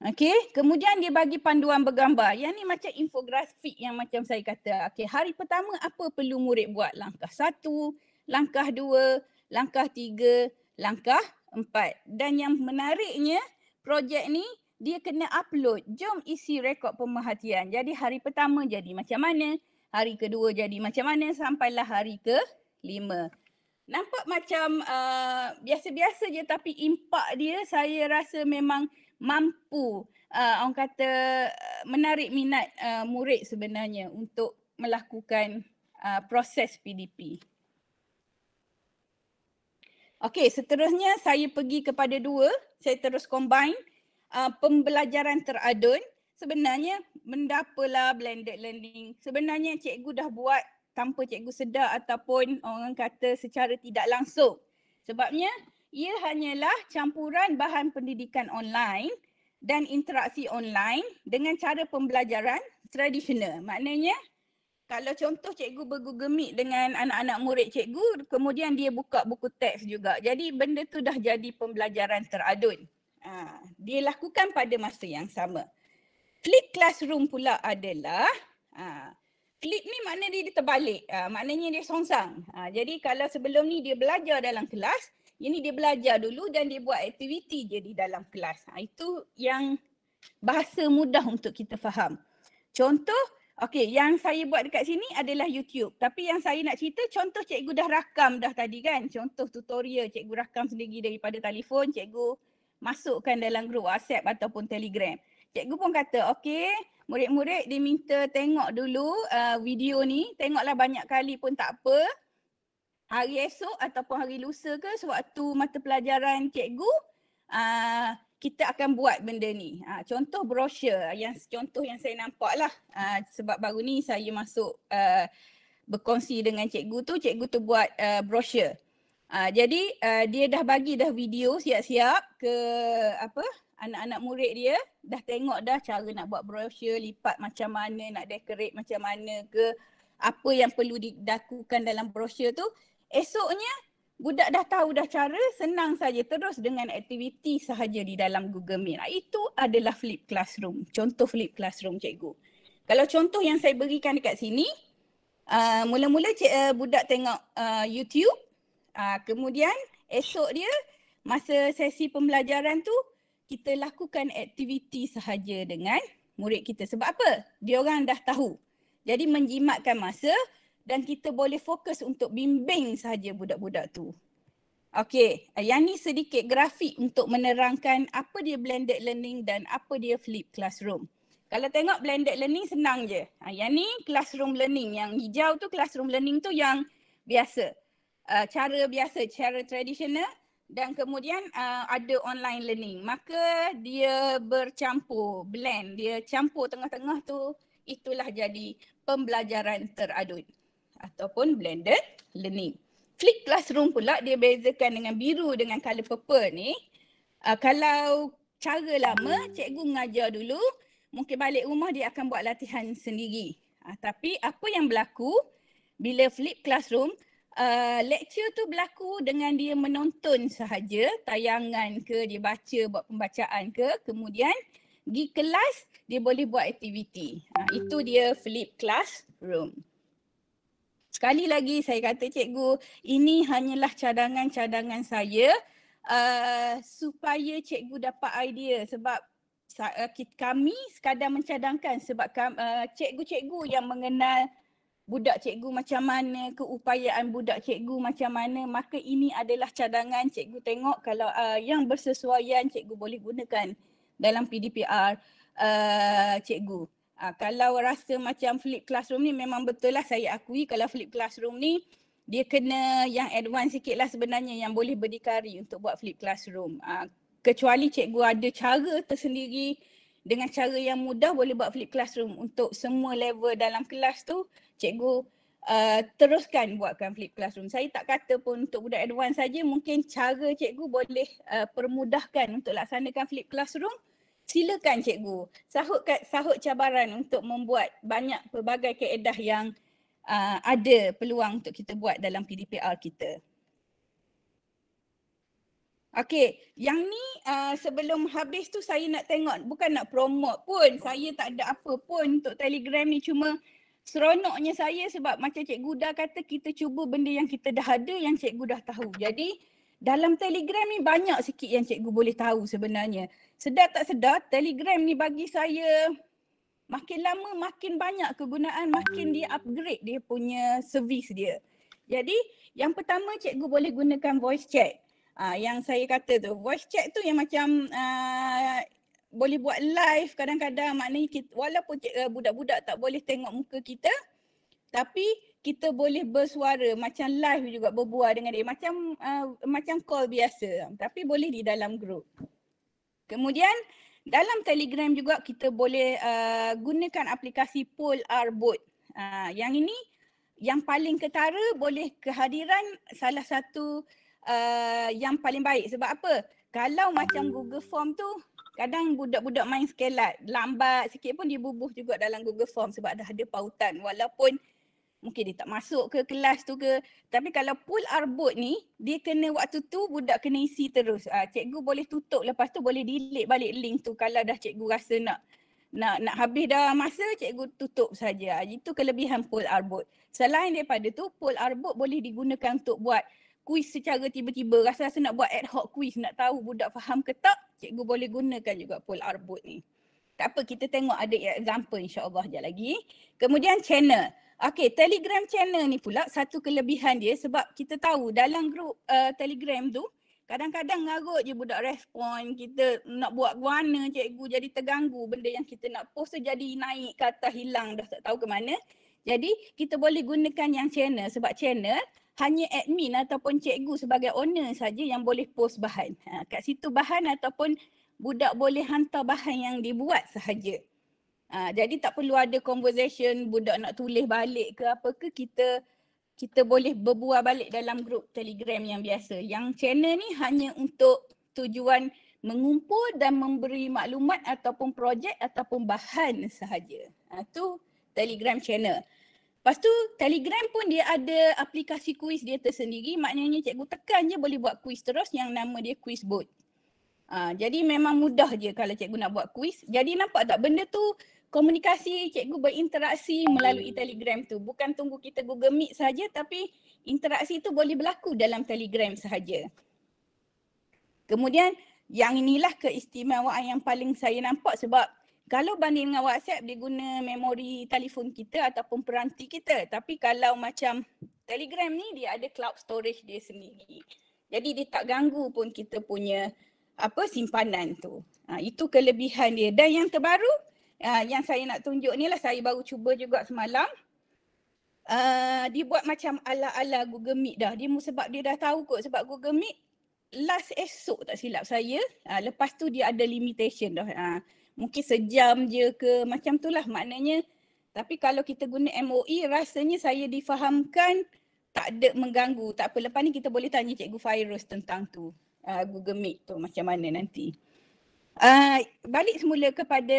Okey, kemudian dia bagi panduan bergambar. Yang ni macam infografik yang macam saya kata. Okey, hari pertama apa perlu murid buat? Langkah satu, langkah dua, langkah tiga, langkah empat. Dan yang menariknya, projek ni dia kena upload. Jom isi rekod pemerhatian. Jadi hari pertama jadi macam mana, hari kedua jadi macam mana, sampailah hari ke lima. Nampak macam uh, biasa-biasa je tapi impak dia saya rasa memang mampu uh, orang kata uh, menarik minat uh, murid sebenarnya untuk melakukan uh, proses PDP. Okey, seterusnya saya pergi kepada dua, saya terus combine uh, pembelajaran teradun. Sebenarnya benda lah blended learning. Sebenarnya cikgu dah buat tanpa cikgu sedar ataupun orang kata secara tidak langsung. Sebabnya ia hanyalah campuran bahan pendidikan online dan interaksi online dengan cara pembelajaran tradisional. Maknanya kalau contoh cikgu bergugemik dengan anak-anak murid cikgu kemudian dia buka buku teks juga. Jadi benda tu dah jadi pembelajaran teradun. Ha, dia lakukan pada masa yang sama. Flip classroom pula adalah ha, Flip ni maknanya dia terbalik. Ha, maknanya dia songsang. Ha, jadi kalau sebelum ni dia belajar dalam kelas, ini dia belajar dulu dan dia buat aktiviti je di dalam kelas. Ha, itu yang bahasa mudah untuk kita faham. Contoh, okay, yang saya buat dekat sini adalah YouTube. Tapi yang saya nak cerita contoh cikgu dah rakam dah tadi kan. Contoh tutorial cikgu rakam sendiri daripada telefon cikgu masukkan dalam grup WhatsApp ataupun Telegram. Cikgu pun kata, okay, murid-murid diminta tengok dulu uh, video ni. Tengoklah banyak kali pun tak apa hari esok ataupun hari lusa ke sewaktu mata pelajaran cikgu uh, kita akan buat benda ni. Uh, contoh brosur yang contoh yang saya nampak lah uh, sebab baru ni saya masuk uh, berkongsi dengan cikgu tu, cikgu tu buat uh, brosur. Uh, jadi uh, dia dah bagi dah video siap-siap ke apa anak-anak murid dia dah tengok dah cara nak buat brosur, lipat macam mana, nak decorate macam mana ke apa yang perlu dilakukan dalam brosur tu. Esoknya budak dah tahu dah cara senang saja terus dengan aktiviti sahaja di dalam Google Meet. Nah Itu adalah flip classroom. Contoh flip classroom cikgu. Kalau contoh yang saya berikan dekat sini, ah, mula-mula cik, uh, budak tengok uh, YouTube, uh, kemudian esok dia masa sesi pembelajaran tu kita lakukan aktiviti sahaja dengan murid kita. Sebab apa? Dia orang dah tahu. Jadi menjimatkan masa, dan kita boleh fokus untuk bimbing saja budak-budak tu. Okey, yang ni sedikit grafik untuk menerangkan apa dia blended learning dan apa dia flip classroom. Kalau tengok blended learning senang je. Ha, yang ni classroom learning, yang hijau tu classroom learning tu yang biasa. Uh, cara biasa, cara tradisional dan kemudian uh, ada online learning. Maka dia bercampur, blend, dia campur tengah-tengah tu itulah jadi pembelajaran teradun ataupun blended learning. Flip classroom pula dia bezakan dengan biru dengan color purple ni. Uh, kalau cara lama hmm. cikgu mengajar dulu, mungkin balik rumah dia akan buat latihan sendiri. Uh, tapi apa yang berlaku bila flip classroom, uh, lecture tu berlaku dengan dia menonton sahaja tayangan ke, dia baca buat pembacaan ke, kemudian di kelas dia boleh buat aktiviti. Uh, itu hmm. dia flip classroom. Sekali lagi saya kata cikgu, ini hanyalah cadangan-cadangan saya uh, supaya cikgu dapat idea sebab eh, kami sekadar mencadangkan sebab eh, cikgu-cikgu yang mengenal budak cikgu macam mana, keupayaan budak cikgu macam mana maka ini adalah cadangan cikgu tengok kalau yang bersesuaian cikgu boleh gunakan dalam PDPR cikgu. Uh, kalau rasa macam flip classroom ni memang betul lah saya akui kalau flip classroom ni dia kena yang advance sikit lah sebenarnya yang boleh berdikari untuk buat flip classroom. Uh, kecuali cikgu ada cara tersendiri dengan cara yang mudah boleh buat flip classroom untuk semua level dalam kelas tu cikgu uh, teruskan buatkan flip classroom. Saya tak kata pun untuk budak advance saja mungkin cara cikgu boleh uh, permudahkan untuk laksanakan flip classroom silakan cikgu sahut sahut cabaran untuk membuat banyak pelbagai keedah yang uh, ada peluang untuk kita buat dalam PDPR kita. Okey, yang ni uh, sebelum habis tu saya nak tengok bukan nak promote pun, saya tak ada apa pun untuk Telegram ni cuma seronoknya saya sebab macam cikgu dah kata kita cuba benda yang kita dah ada yang cikgu dah tahu. Jadi dalam Telegram ni banyak sikit yang cikgu boleh tahu sebenarnya sedar tak sedar Telegram ni bagi saya makin lama makin banyak kegunaan makin dia upgrade dia punya servis dia. Jadi yang pertama cikgu boleh gunakan voice chat. Uh, yang saya kata tu voice chat tu yang macam uh, boleh buat live kadang-kadang maknanya kita, walaupun eh, budak-budak tak boleh tengok muka kita tapi kita boleh bersuara macam live juga berbual dengan dia macam uh, macam call biasa tapi boleh di dalam group. Kemudian dalam Telegram juga kita boleh uh, gunakan aplikasi Poll Polar Bot. Uh, yang ini yang paling ketara boleh kehadiran salah satu uh, yang paling baik. Sebab apa? Kalau macam Google Form tu kadang budak-budak main skelat lambat sikit pun dibubuh juga dalam Google Form sebab dah ada pautan walaupun mungkin dia tak masuk ke kelas tu ke tapi kalau pull arbot ni dia kena waktu tu budak kena isi terus ah ha, cikgu boleh tutup lepas tu boleh delete balik link tu kalau dah cikgu rasa nak nak nak habis dah masa cikgu tutup saja ha, itu kelebihan pull arbot selain daripada tu pull arbot boleh digunakan untuk buat kuis secara tiba-tiba rasa-rasa nak buat ad hoc kuis nak tahu budak faham ke tak cikgu boleh gunakan juga pull arbot ni tak apa kita tengok ada example insyaallah allah lagi kemudian channel Okay, Telegram channel ni pula satu kelebihan dia sebab kita tahu dalam grup uh, Telegram tu kadang-kadang ngarut je budak respon kita nak buat guana cikgu jadi terganggu benda yang kita nak post jadi naik ke atas hilang dah tak tahu ke mana. Jadi kita boleh gunakan yang channel sebab channel hanya admin ataupun cikgu sebagai owner saja yang boleh post bahan. Ha, kat situ bahan ataupun budak boleh hantar bahan yang dibuat sahaja. Ha, jadi tak perlu ada conversation budak nak tulis balik ke apa ke kita kita boleh berbual balik dalam grup Telegram yang biasa. Yang channel ni hanya untuk tujuan mengumpul dan memberi maklumat ataupun projek ataupun bahan sahaja. Ha, tu Telegram channel. Lepas tu Telegram pun dia ada aplikasi kuis dia tersendiri. Maknanya cikgu tekan je boleh buat kuis terus yang nama dia quiz boat. Ha, jadi memang mudah je kalau cikgu nak buat kuis. Jadi nampak tak benda tu komunikasi cikgu berinteraksi melalui hmm. telegram tu bukan tunggu kita google meet saja tapi interaksi tu boleh berlaku dalam telegram sahaja kemudian yang inilah keistimewaan yang paling saya nampak sebab kalau banding dengan WhatsApp dia guna memori telefon kita ataupun peranti kita tapi kalau macam Telegram ni dia ada cloud storage dia sendiri. Jadi dia tak ganggu pun kita punya apa simpanan tu. Ha, itu kelebihan dia. Dan yang terbaru uh, yang saya nak tunjuk ni lah saya baru cuba juga semalam uh, dia buat macam ala-ala Google Meet dah dia sebab dia dah tahu kot sebab Google Meet last esok tak silap saya uh, lepas tu dia ada limitation dah uh, mungkin sejam je ke macam tu lah maknanya tapi kalau kita guna MOE rasanya saya difahamkan tak ada mengganggu tak apa lepas ni kita boleh tanya cikgu Fairuz tentang tu uh, Google Meet tu macam mana nanti. Uh, balik semula kepada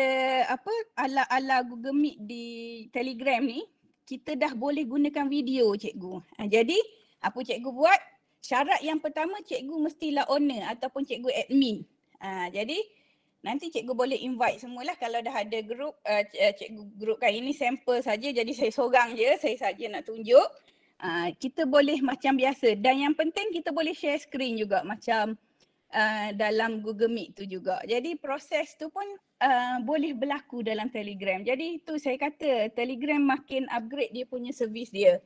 apa ala-ala Google Meet di Telegram ni, kita dah boleh gunakan video cikgu. Uh, jadi apa cikgu buat? Syarat yang pertama cikgu mestilah owner ataupun cikgu admin. Uh, jadi nanti cikgu boleh invite semualah kalau dah ada grup uh, cikgu grupkan ini sampel saja jadi saya seorang je, saya saja nak tunjuk. Uh, kita boleh macam biasa dan yang penting kita boleh share screen juga macam uh, dalam Google Meet tu juga. Jadi proses tu pun uh, boleh berlaku dalam Telegram. Jadi tu saya kata Telegram makin upgrade dia punya servis dia.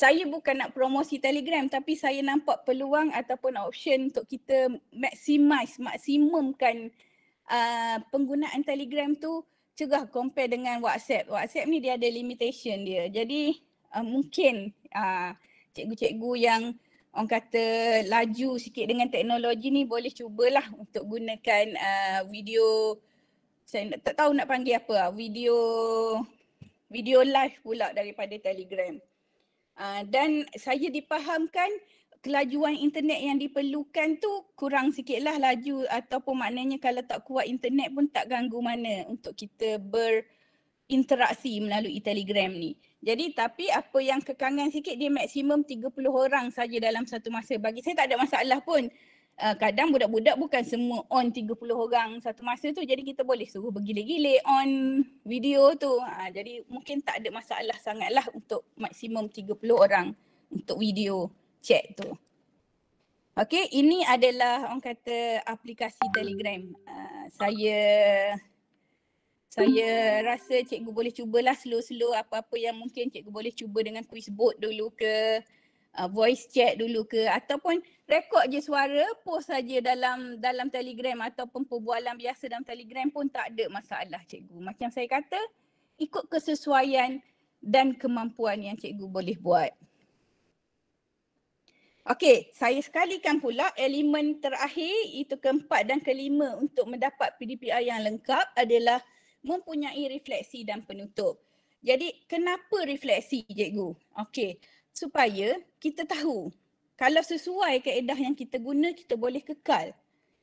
Saya bukan nak promosi Telegram tapi saya nampak peluang ataupun option untuk kita maximize, maksimumkan uh, penggunaan Telegram tu cegah compare dengan WhatsApp. WhatsApp ni dia ada limitation dia. Jadi uh, mungkin uh, cikgu-cikgu yang orang kata laju sikit dengan teknologi ni boleh cubalah untuk gunakan uh, video saya tak tahu nak panggil apa lah, video video live pula daripada telegram uh, dan saya dipahamkan kelajuan internet yang diperlukan tu kurang sikit lah laju ataupun maknanya kalau tak kuat internet pun tak ganggu mana untuk kita berinteraksi melalui telegram ni. Jadi tapi apa yang kekangan sikit dia maksimum 30 orang saja dalam satu masa. Bagi saya tak ada masalah pun. Uh, kadang budak-budak bukan semua on 30 orang satu masa tu jadi kita boleh suruh bergila-gila on video tu. Uh, jadi mungkin tak ada masalah sangatlah untuk maksimum 30 orang untuk video chat tu. Okay ini adalah orang kata aplikasi Telegram. Uh, saya saya rasa cikgu boleh cubalah slow-slow apa-apa yang mungkin cikgu boleh cuba dengan quiz board dulu ke uh, voice chat dulu ke ataupun rekod je suara post saja dalam dalam telegram ataupun perbualan biasa dalam telegram pun tak ada masalah cikgu macam saya kata ikut kesesuaian dan kemampuan yang cikgu boleh buat Okey, saya sekalikan pula elemen terakhir itu keempat dan kelima untuk mendapat PDPI yang lengkap adalah mempunyai refleksi dan penutup. Jadi kenapa refleksi cikgu? Okey, supaya kita tahu kalau sesuai kaedah yang kita guna kita boleh kekal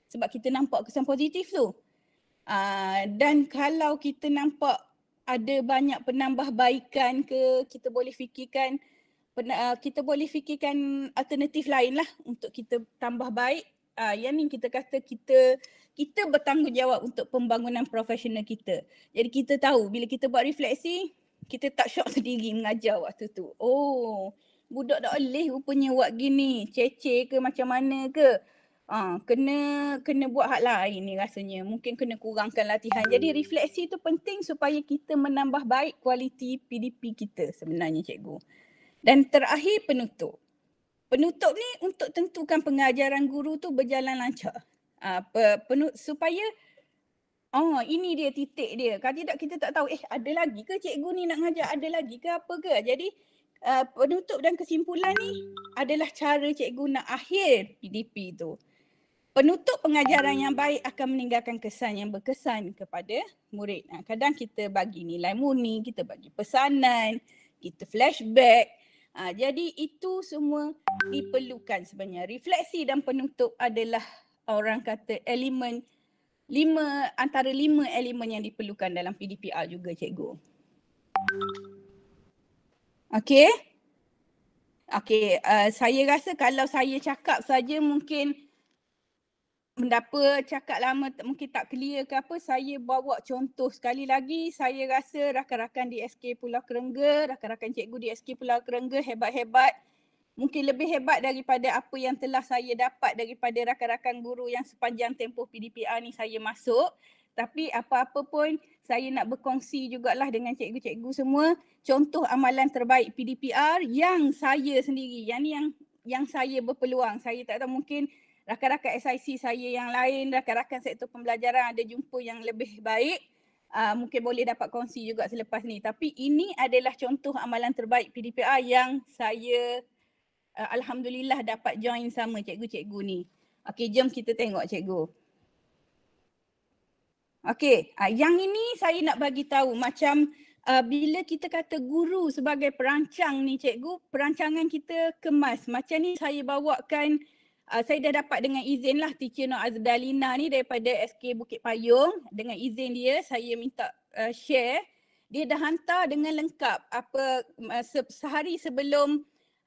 sebab kita nampak kesan positif tu. Aa, ah, dan kalau kita nampak ada banyak penambahbaikan ke kita boleh fikirkan ah, kita boleh fikirkan alternatif lain lah untuk kita tambah baik. Uh, yang ni kita kata kita kita bertanggungjawab untuk pembangunan profesional kita. Jadi kita tahu bila kita buat refleksi, kita tak syok sendiri mengajar waktu tu. Oh, budak dah boleh rupanya buat gini, ceceh ke macam mana ke. Ha, kena kena buat hal lain ni rasanya. Mungkin kena kurangkan latihan. Jadi hmm. refleksi tu penting supaya kita menambah baik kualiti PDP kita sebenarnya cikgu. Dan terakhir penutup. Penutup ni untuk tentukan pengajaran guru tu berjalan lancar uh, ah, penuh, supaya oh ini dia titik dia kalau tidak kita tak tahu eh ada lagi ke cikgu ni nak ngajar ada lagi ke apa ke jadi uh, penutup dan kesimpulan ni adalah cara cikgu nak akhir PDP tu penutup pengajaran yang baik akan meninggalkan kesan yang berkesan kepada murid nah, kadang kita bagi nilai murni kita bagi pesanan kita flashback Ha, jadi itu semua diperlukan sebenarnya. Refleksi dan penutup adalah orang kata elemen lima antara lima elemen yang diperlukan dalam PDPR juga cikgu. Okey. Okey, uh, saya rasa kalau saya cakap saja mungkin mendapa cakap lama mungkin tak clear ke apa saya bawa contoh sekali lagi saya rasa rakan-rakan di SK Pulau Kerengga, rakan-rakan cikgu di SK Pulau Kerengga hebat-hebat mungkin lebih hebat daripada apa yang telah saya dapat daripada rakan-rakan guru yang sepanjang tempoh PDPR ni saya masuk. Tapi apa-apa pun saya nak berkongsi jugalah dengan cikgu-cikgu semua contoh amalan terbaik PDPR yang saya sendiri, yang ni yang yang saya berpeluang. Saya tak tahu mungkin rakan-rakan SIC saya yang lain, rakan-rakan sektor pembelajaran ada jumpa yang lebih baik. Uh, mungkin boleh dapat kongsi juga selepas ni. Tapi ini adalah contoh amalan terbaik PDPR yang saya uh, alhamdulillah dapat join sama cikgu-cikgu ni. Okay jom kita tengok cikgu. Okay, uh, ah, yang ini saya nak bagi tahu macam uh, bila kita kata guru sebagai perancang ni cikgu, perancangan kita kemas. Macam ni saya bawakan Uh, saya dah dapat dengan izin lah teacher Nur Azdalina ni daripada SK Bukit Payung dengan izin dia saya minta uh, share dia dah hantar dengan lengkap apa sehari sebelum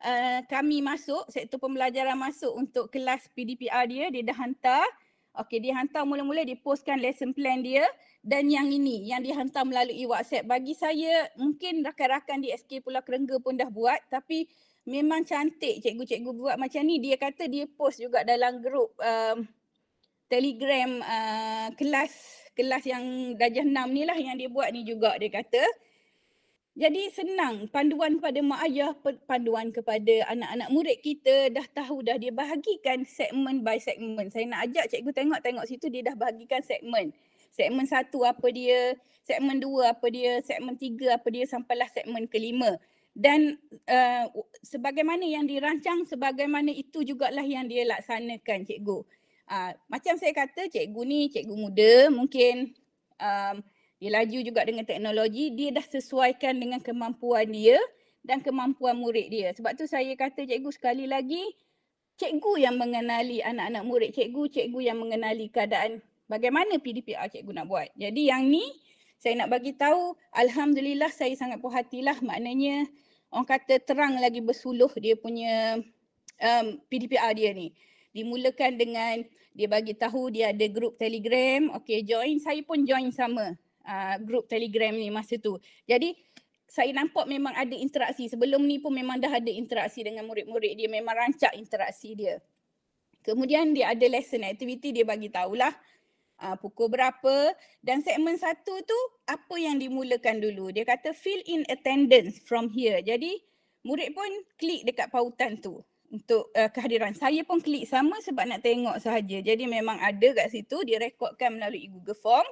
uh, kami masuk, sektor pembelajaran masuk untuk kelas PDPR dia, dia dah hantar. Okey, dia hantar mula-mula dia postkan lesson plan dia dan yang ini yang dihantar melalui WhatsApp. Bagi saya mungkin rakan-rakan di SK Pulau Kerengga pun dah buat tapi memang cantik cikgu-cikgu buat macam ni. Dia kata dia post juga dalam grup um, Telegram uh, kelas kelas yang darjah 6 ni lah yang dia buat ni juga dia kata. Jadi senang panduan kepada mak ayah, panduan kepada anak-anak murid kita dah tahu dah dia bahagikan segmen by segmen. Saya nak ajak cikgu tengok-tengok situ dia dah bahagikan segmen. Segmen satu apa dia, segmen dua apa dia, segmen tiga apa dia sampailah segmen kelima. Dan uh, sebagaimana yang dirancang, sebagaimana itu jugalah yang dia laksanakan cikgu. Uh, macam saya kata cikgu ni cikgu muda mungkin um, dia laju juga dengan teknologi, dia dah sesuaikan dengan kemampuan dia dan kemampuan murid dia. Sebab tu saya kata cikgu sekali lagi, cikgu yang mengenali anak-anak murid cikgu, cikgu yang mengenali keadaan bagaimana PDPR cikgu nak buat. Jadi yang ni saya nak bagi tahu, Alhamdulillah saya sangat puas hatilah maknanya orang kata terang lagi bersuluh dia punya um, PDPR dia ni. Dimulakan dengan dia bagi tahu dia ada grup telegram, okay join, saya pun join sama. Uh, grup telegram ni masa tu. Jadi saya nampak memang ada interaksi. Sebelum ni pun memang dah ada interaksi dengan murid-murid dia. Memang rancak interaksi dia. Kemudian dia ada lesson activity dia bagi tahulah uh, pukul berapa dan segmen satu tu apa yang dimulakan dulu. Dia kata fill in attendance from here. Jadi murid pun klik dekat pautan tu untuk uh, kehadiran. Saya pun klik sama sebab nak tengok sahaja. Jadi memang ada kat situ direkodkan melalui Google Form.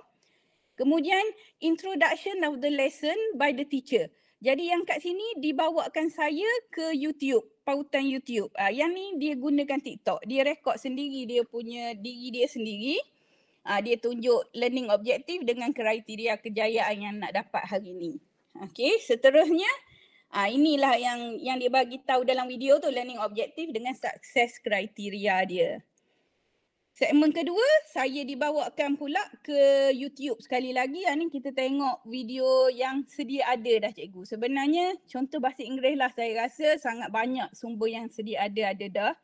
Kemudian introduction of the lesson by the teacher. Jadi yang kat sini dibawakan saya ke YouTube, pautan YouTube. Uh, yang ni dia gunakan TikTok. Dia rekod sendiri dia punya diri dia sendiri. Uh, dia tunjuk learning objective dengan kriteria kejayaan yang nak dapat hari ni. Okey, seterusnya uh, inilah yang yang dia bagi tahu dalam video tu learning objective dengan success kriteria dia. Segmen kedua, saya dibawakan pula ke YouTube sekali lagi. Ha, kita tengok video yang sedia ada dah cikgu. Sebenarnya, contoh bahasa Inggeris lah saya rasa sangat banyak sumber yang sedia ada ada dah.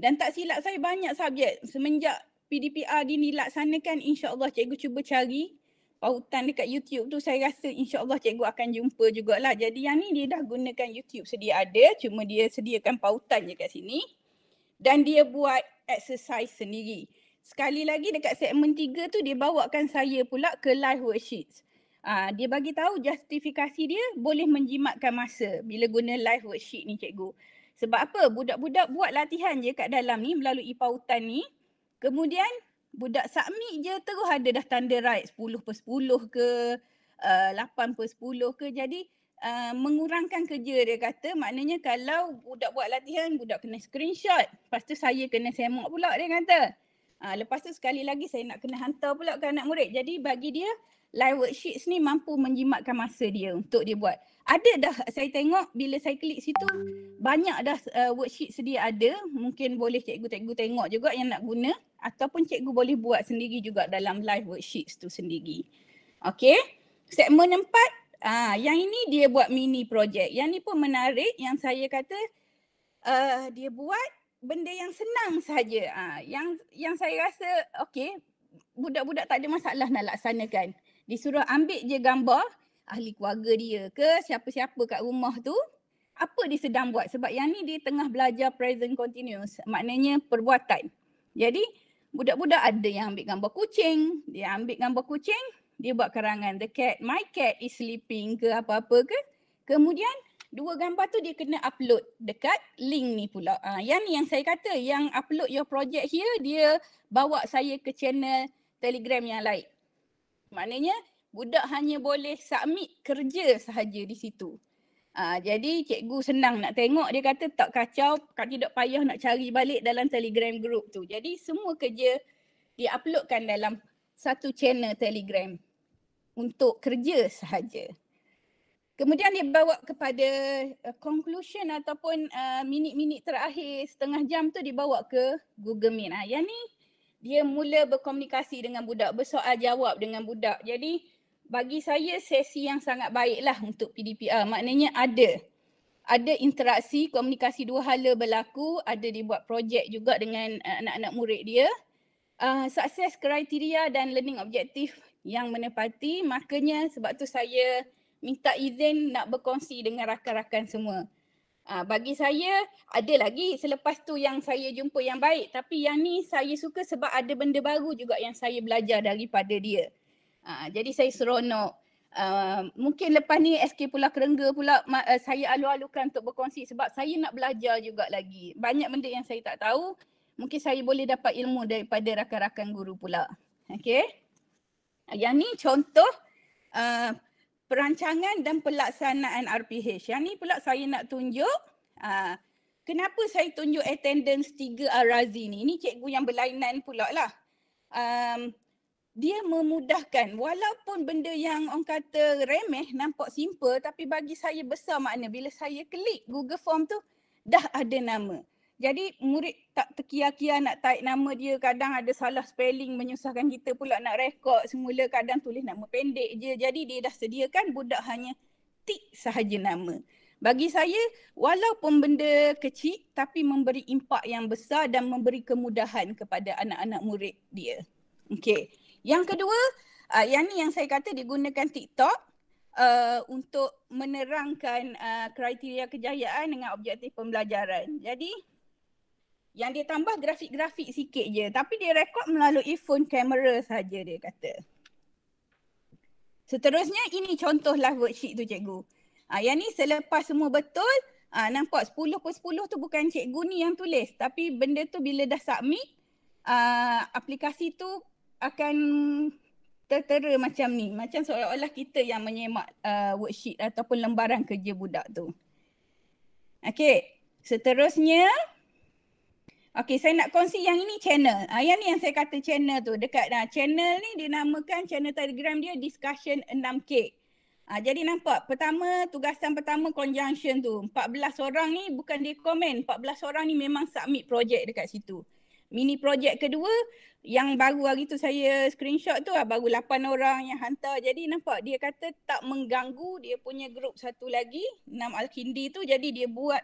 Dan tak silap saya banyak subjek. Semenjak PDPR ini dilaksanakan, Allah cikgu cuba cari pautan dekat YouTube tu saya rasa insya Allah cikgu akan jumpa jugalah. Jadi yang ni dia dah gunakan YouTube sedia ada, cuma dia sediakan pautan je kat sini dan dia buat exercise sendiri. Sekali lagi dekat segmen tiga tu dia bawakan saya pula ke live worksheets. Uh, dia bagi tahu justifikasi dia boleh menjimatkan masa bila guna live worksheet ni cikgu. Sebab apa? Budak-budak buat latihan je kat dalam ni melalui pautan ni. Kemudian budak submit je terus ada dah tanda right 10 per 10 ke uh, eh, 8 per 10 ke. Jadi Uh, mengurangkan kerja dia kata maknanya kalau budak buat latihan budak kena screenshot lepas tu saya kena semak pula dia kata uh, lepas tu sekali lagi saya nak kena hantar pula ke anak murid jadi bagi dia live worksheets ni mampu menjimatkan masa dia untuk dia buat ada dah saya tengok bila saya klik situ banyak dah uh, worksheet sedia ada mungkin boleh cikgu-cikgu tengok juga yang nak guna ataupun cikgu boleh buat sendiri juga dalam live worksheets tu sendiri okey segmen empat Ah, yang ini dia buat mini projek. Yang ni pun menarik yang saya kata uh, dia buat benda yang senang saja. Ah, yang yang saya rasa okey, budak-budak tak ada masalah nak laksanakan. Disuruh ambil je gambar ahli keluarga dia ke siapa-siapa kat rumah tu apa dia sedang buat sebab yang ni dia tengah belajar present continuous maknanya perbuatan. Jadi budak-budak ada yang ambil gambar kucing, dia ambil gambar kucing, dia buat karangan the cat my cat is sleeping ke apa-apa ke kemudian dua gambar tu dia kena upload dekat link ni pula ha, yang ni yang saya kata yang upload your project here dia bawa saya ke channel telegram yang lain maknanya budak hanya boleh submit kerja sahaja di situ ha, jadi cikgu senang nak tengok dia kata tak kacau kat tidak payah nak cari balik dalam telegram group tu jadi semua kerja dia uploadkan dalam satu channel telegram untuk kerja sahaja. Kemudian dia bawa kepada uh, conclusion ataupun uh, minit-minit uh, terakhir setengah jam tu dibawa ke Google Meet. Ha, yang ni dia mula berkomunikasi dengan budak, bersoal jawab dengan budak. Jadi bagi saya sesi yang sangat baiklah untuk PDPR. Maknanya ada ada interaksi, komunikasi dua hala berlaku, ada dibuat projek juga dengan uh, anak-anak murid dia. Uh, sukses kriteria dan learning objektif yang menepati makanya sebab tu saya minta izin nak berkongsi dengan rakan-rakan semua. Uh, bagi saya ada lagi selepas tu yang saya jumpa yang baik tapi yang ni saya suka sebab ada benda baru juga yang saya belajar daripada dia. Uh, jadi saya seronok. Uh, mungkin lepas ni SK Pulau Kerengga pula uh, saya alu-alukan untuk berkongsi sebab saya nak belajar juga lagi. Banyak benda yang saya tak tahu. Mungkin saya boleh dapat ilmu daripada rakan-rakan guru pula. Okay. Yang ni contoh uh, perancangan dan pelaksanaan RPH. Yang ni pula saya nak tunjuk uh, kenapa saya tunjuk attendance tiga Arazi ni. Ini cikgu yang berlainan pula lah. Um, dia memudahkan walaupun benda yang orang kata remeh nampak simple tapi bagi saya besar makna bila saya klik Google Form tu dah ada nama. Jadi murid tak terkia-kia nak type nama dia, kadang ada salah spelling menyusahkan kita pula nak rekod semula, kadang tulis nama pendek je. Jadi dia dah sediakan budak hanya tik sahaja nama. Bagi saya, walaupun benda kecil tapi memberi impak yang besar dan memberi kemudahan kepada anak-anak murid dia. Okey. Yang kedua, uh, yang ni yang saya kata digunakan TikTok uh, untuk menerangkan uh, kriteria kejayaan dengan objektif pembelajaran. Jadi, yang dia tambah grafik-grafik sikit je. Tapi dia rekod melalui phone camera saja dia kata. Seterusnya ini contohlah worksheet tu cikgu. Ha, yang ni selepas semua betul. Ha, nampak 10 per 10 tu bukan cikgu ni yang tulis. Tapi benda tu bila dah submit. Ha, aplikasi tu akan tertera macam ni. Macam seolah-olah kita yang menyemak uh, worksheet ataupun lembaran kerja budak tu. Okay. Seterusnya. Seterusnya. Okay, saya nak kongsi yang ini channel. Ah, yang ni yang saya kata channel tu. Dekat nah, channel ni dinamakan channel telegram dia Discussion 6K. Ah, jadi nampak pertama tugasan pertama conjunction tu. 14 orang ni bukan dia komen. 14 orang ni memang submit projek dekat situ. Mini projek kedua yang baru hari tu saya screenshot tu lah, baru 8 orang yang hantar. Jadi nampak dia kata tak mengganggu dia punya grup satu lagi. 6 Al-Kindi tu jadi dia buat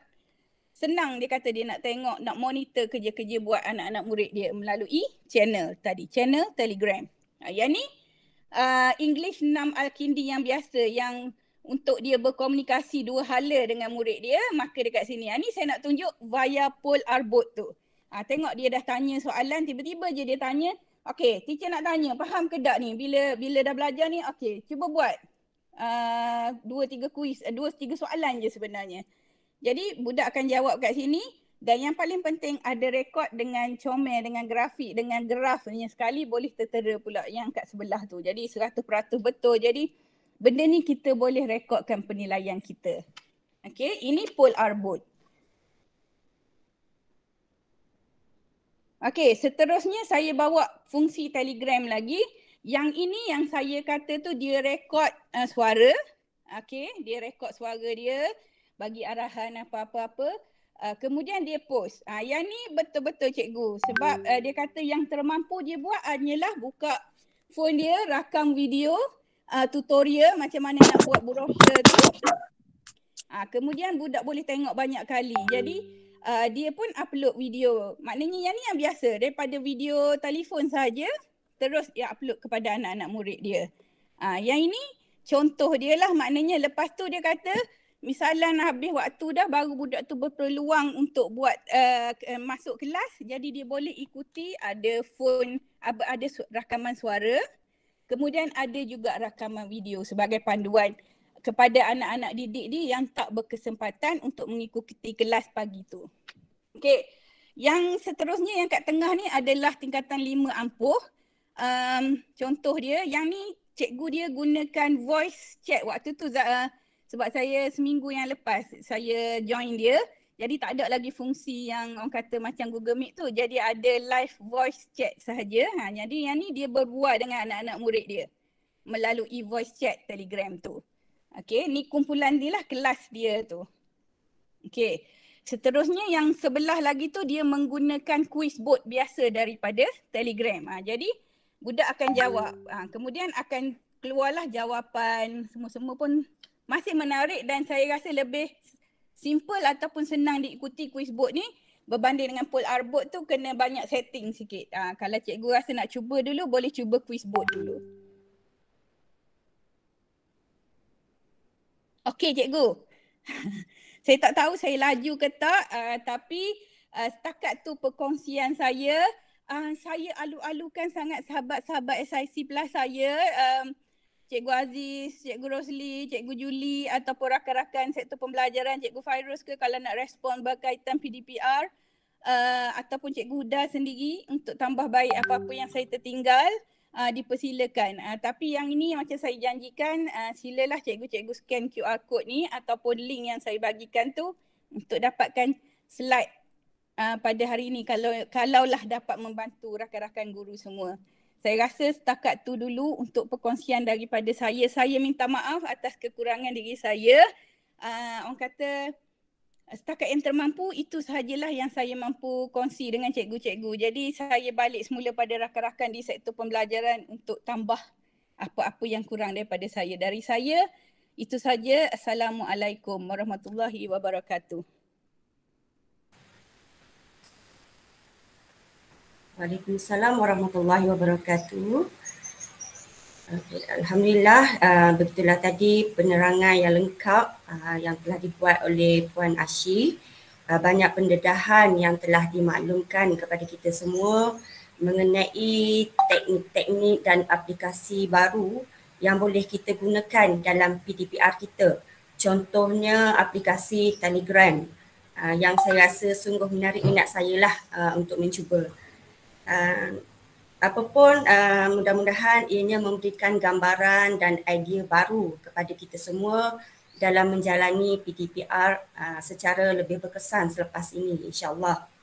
senang dia kata dia nak tengok nak monitor kerja-kerja buat anak-anak murid dia melalui channel tadi channel Telegram. Ha, yang ni uh, English 6 Al-Kindi yang biasa yang untuk dia berkomunikasi dua hala dengan murid dia maka dekat sini. Ha, ni saya nak tunjuk via poll arbot tu. Ha, tengok dia dah tanya soalan tiba-tiba je dia tanya Okay, teacher nak tanya, faham ke tak ni? Bila bila dah belajar ni, okay, cuba buat uh, dua tiga kuis, uh, dua tiga soalan je sebenarnya. Jadi budak akan jawab kat sini dan yang paling penting ada rekod dengan comel, dengan grafik, dengan graf ni sekali boleh tertera pula yang kat sebelah tu. Jadi 100% betul. Jadi benda ni kita boleh rekodkan penilaian kita. Okay, ini poll arbut. Okay, seterusnya saya bawa fungsi telegram lagi. Yang ini yang saya kata tu dia rekod uh, suara. Okay, dia rekod suara dia bagi arahan apa-apa-apa uh, kemudian dia post. Uh, yang ni betul-betul cikgu sebab hmm. uh, dia kata yang termampu dia buat hanyalah buka phone dia rakam video uh, tutorial macam mana nak buat brochure tu. Uh, kemudian budak boleh tengok banyak kali. Jadi hmm. uh, dia pun upload video. Maknanya yang ni yang biasa daripada video telefon saja terus dia upload kepada anak-anak murid dia. Uh, yang ini contoh dia lah maknanya lepas tu dia kata misalnya nak habis waktu dah baru budak tu berpeluang untuk buat uh, masuk kelas jadi dia boleh ikuti ada phone ada rakaman suara kemudian ada juga rakaman video sebagai panduan kepada anak-anak didik dia yang tak berkesempatan untuk mengikuti kelas pagi tu. Okey. Yang seterusnya yang kat tengah ni adalah tingkatan lima ampuh. Um, contoh dia yang ni cikgu dia gunakan voice chat waktu tu uh, sebab saya seminggu yang lepas saya join dia jadi tak ada lagi fungsi yang orang kata macam Google Meet tu jadi ada live voice chat sahaja ha, jadi yang ni dia berbual dengan anak-anak murid dia melalui voice chat telegram tu Okay, ni kumpulan dia lah kelas dia tu. Okay, seterusnya yang sebelah lagi tu dia menggunakan quiz bot biasa daripada telegram. Ha, jadi budak akan jawab. Ha, kemudian akan keluarlah jawapan semua-semua pun masih menarik dan saya rasa lebih simple ataupun senang diikuti quiz board ni berbanding dengan poll R board tu kena banyak setting sikit. Ha, kalau cikgu rasa nak cuba dulu boleh cuba quiz board dulu. Okey cikgu. saya tak tahu saya laju ke tak uh, tapi uh, setakat tu perkongsian saya uh, saya alu-alukan sangat sahabat-sahabat SIC plus saya uh, Cikgu Aziz, Cikgu Rosli, Cikgu Juli ataupun rakan-rakan sektor pembelajaran Cikgu Fairuz ke kalau nak respon berkaitan PDPR uh, ataupun Cikgu Huda sendiri untuk tambah baik apa-apa yang saya tertinggal uh, dipersilakan. Uh, tapi yang ini macam saya janjikan uh, silalah Cikgu-Cikgu scan QR code ni ataupun link yang saya bagikan tu untuk dapatkan slide uh, pada hari ini kalau kalaulah dapat membantu rakan-rakan guru semua. Saya rasa setakat tu dulu untuk perkongsian daripada saya. Saya minta maaf atas kekurangan diri saya. Uh, orang kata setakat yang termampu itu sahajalah yang saya mampu kongsi dengan cikgu-cikgu. Jadi saya balik semula pada rakan-rakan di sektor pembelajaran untuk tambah apa-apa yang kurang daripada saya. Dari saya itu saja. Assalamualaikum warahmatullahi wabarakatuh. Waalaikumsalam warahmatullahi wabarakatuh. Alhamdulillah uh, betul lah tadi penerangan yang lengkap uh, yang telah dibuat oleh Puan Ashi. Uh, banyak pendedahan yang telah dimaklumkan kepada kita semua mengenai teknik-teknik dan aplikasi baru yang boleh kita gunakan dalam PDPR kita. Contohnya aplikasi Telegram uh, yang saya rasa sungguh menarik minat saya lah uh, untuk mencuba. Ah, apapun uh, ah, mudah-mudahan ianya memberikan gambaran dan idea baru kepada kita semua dalam menjalani PTPR uh, ah, secara lebih berkesan selepas ini insyaallah.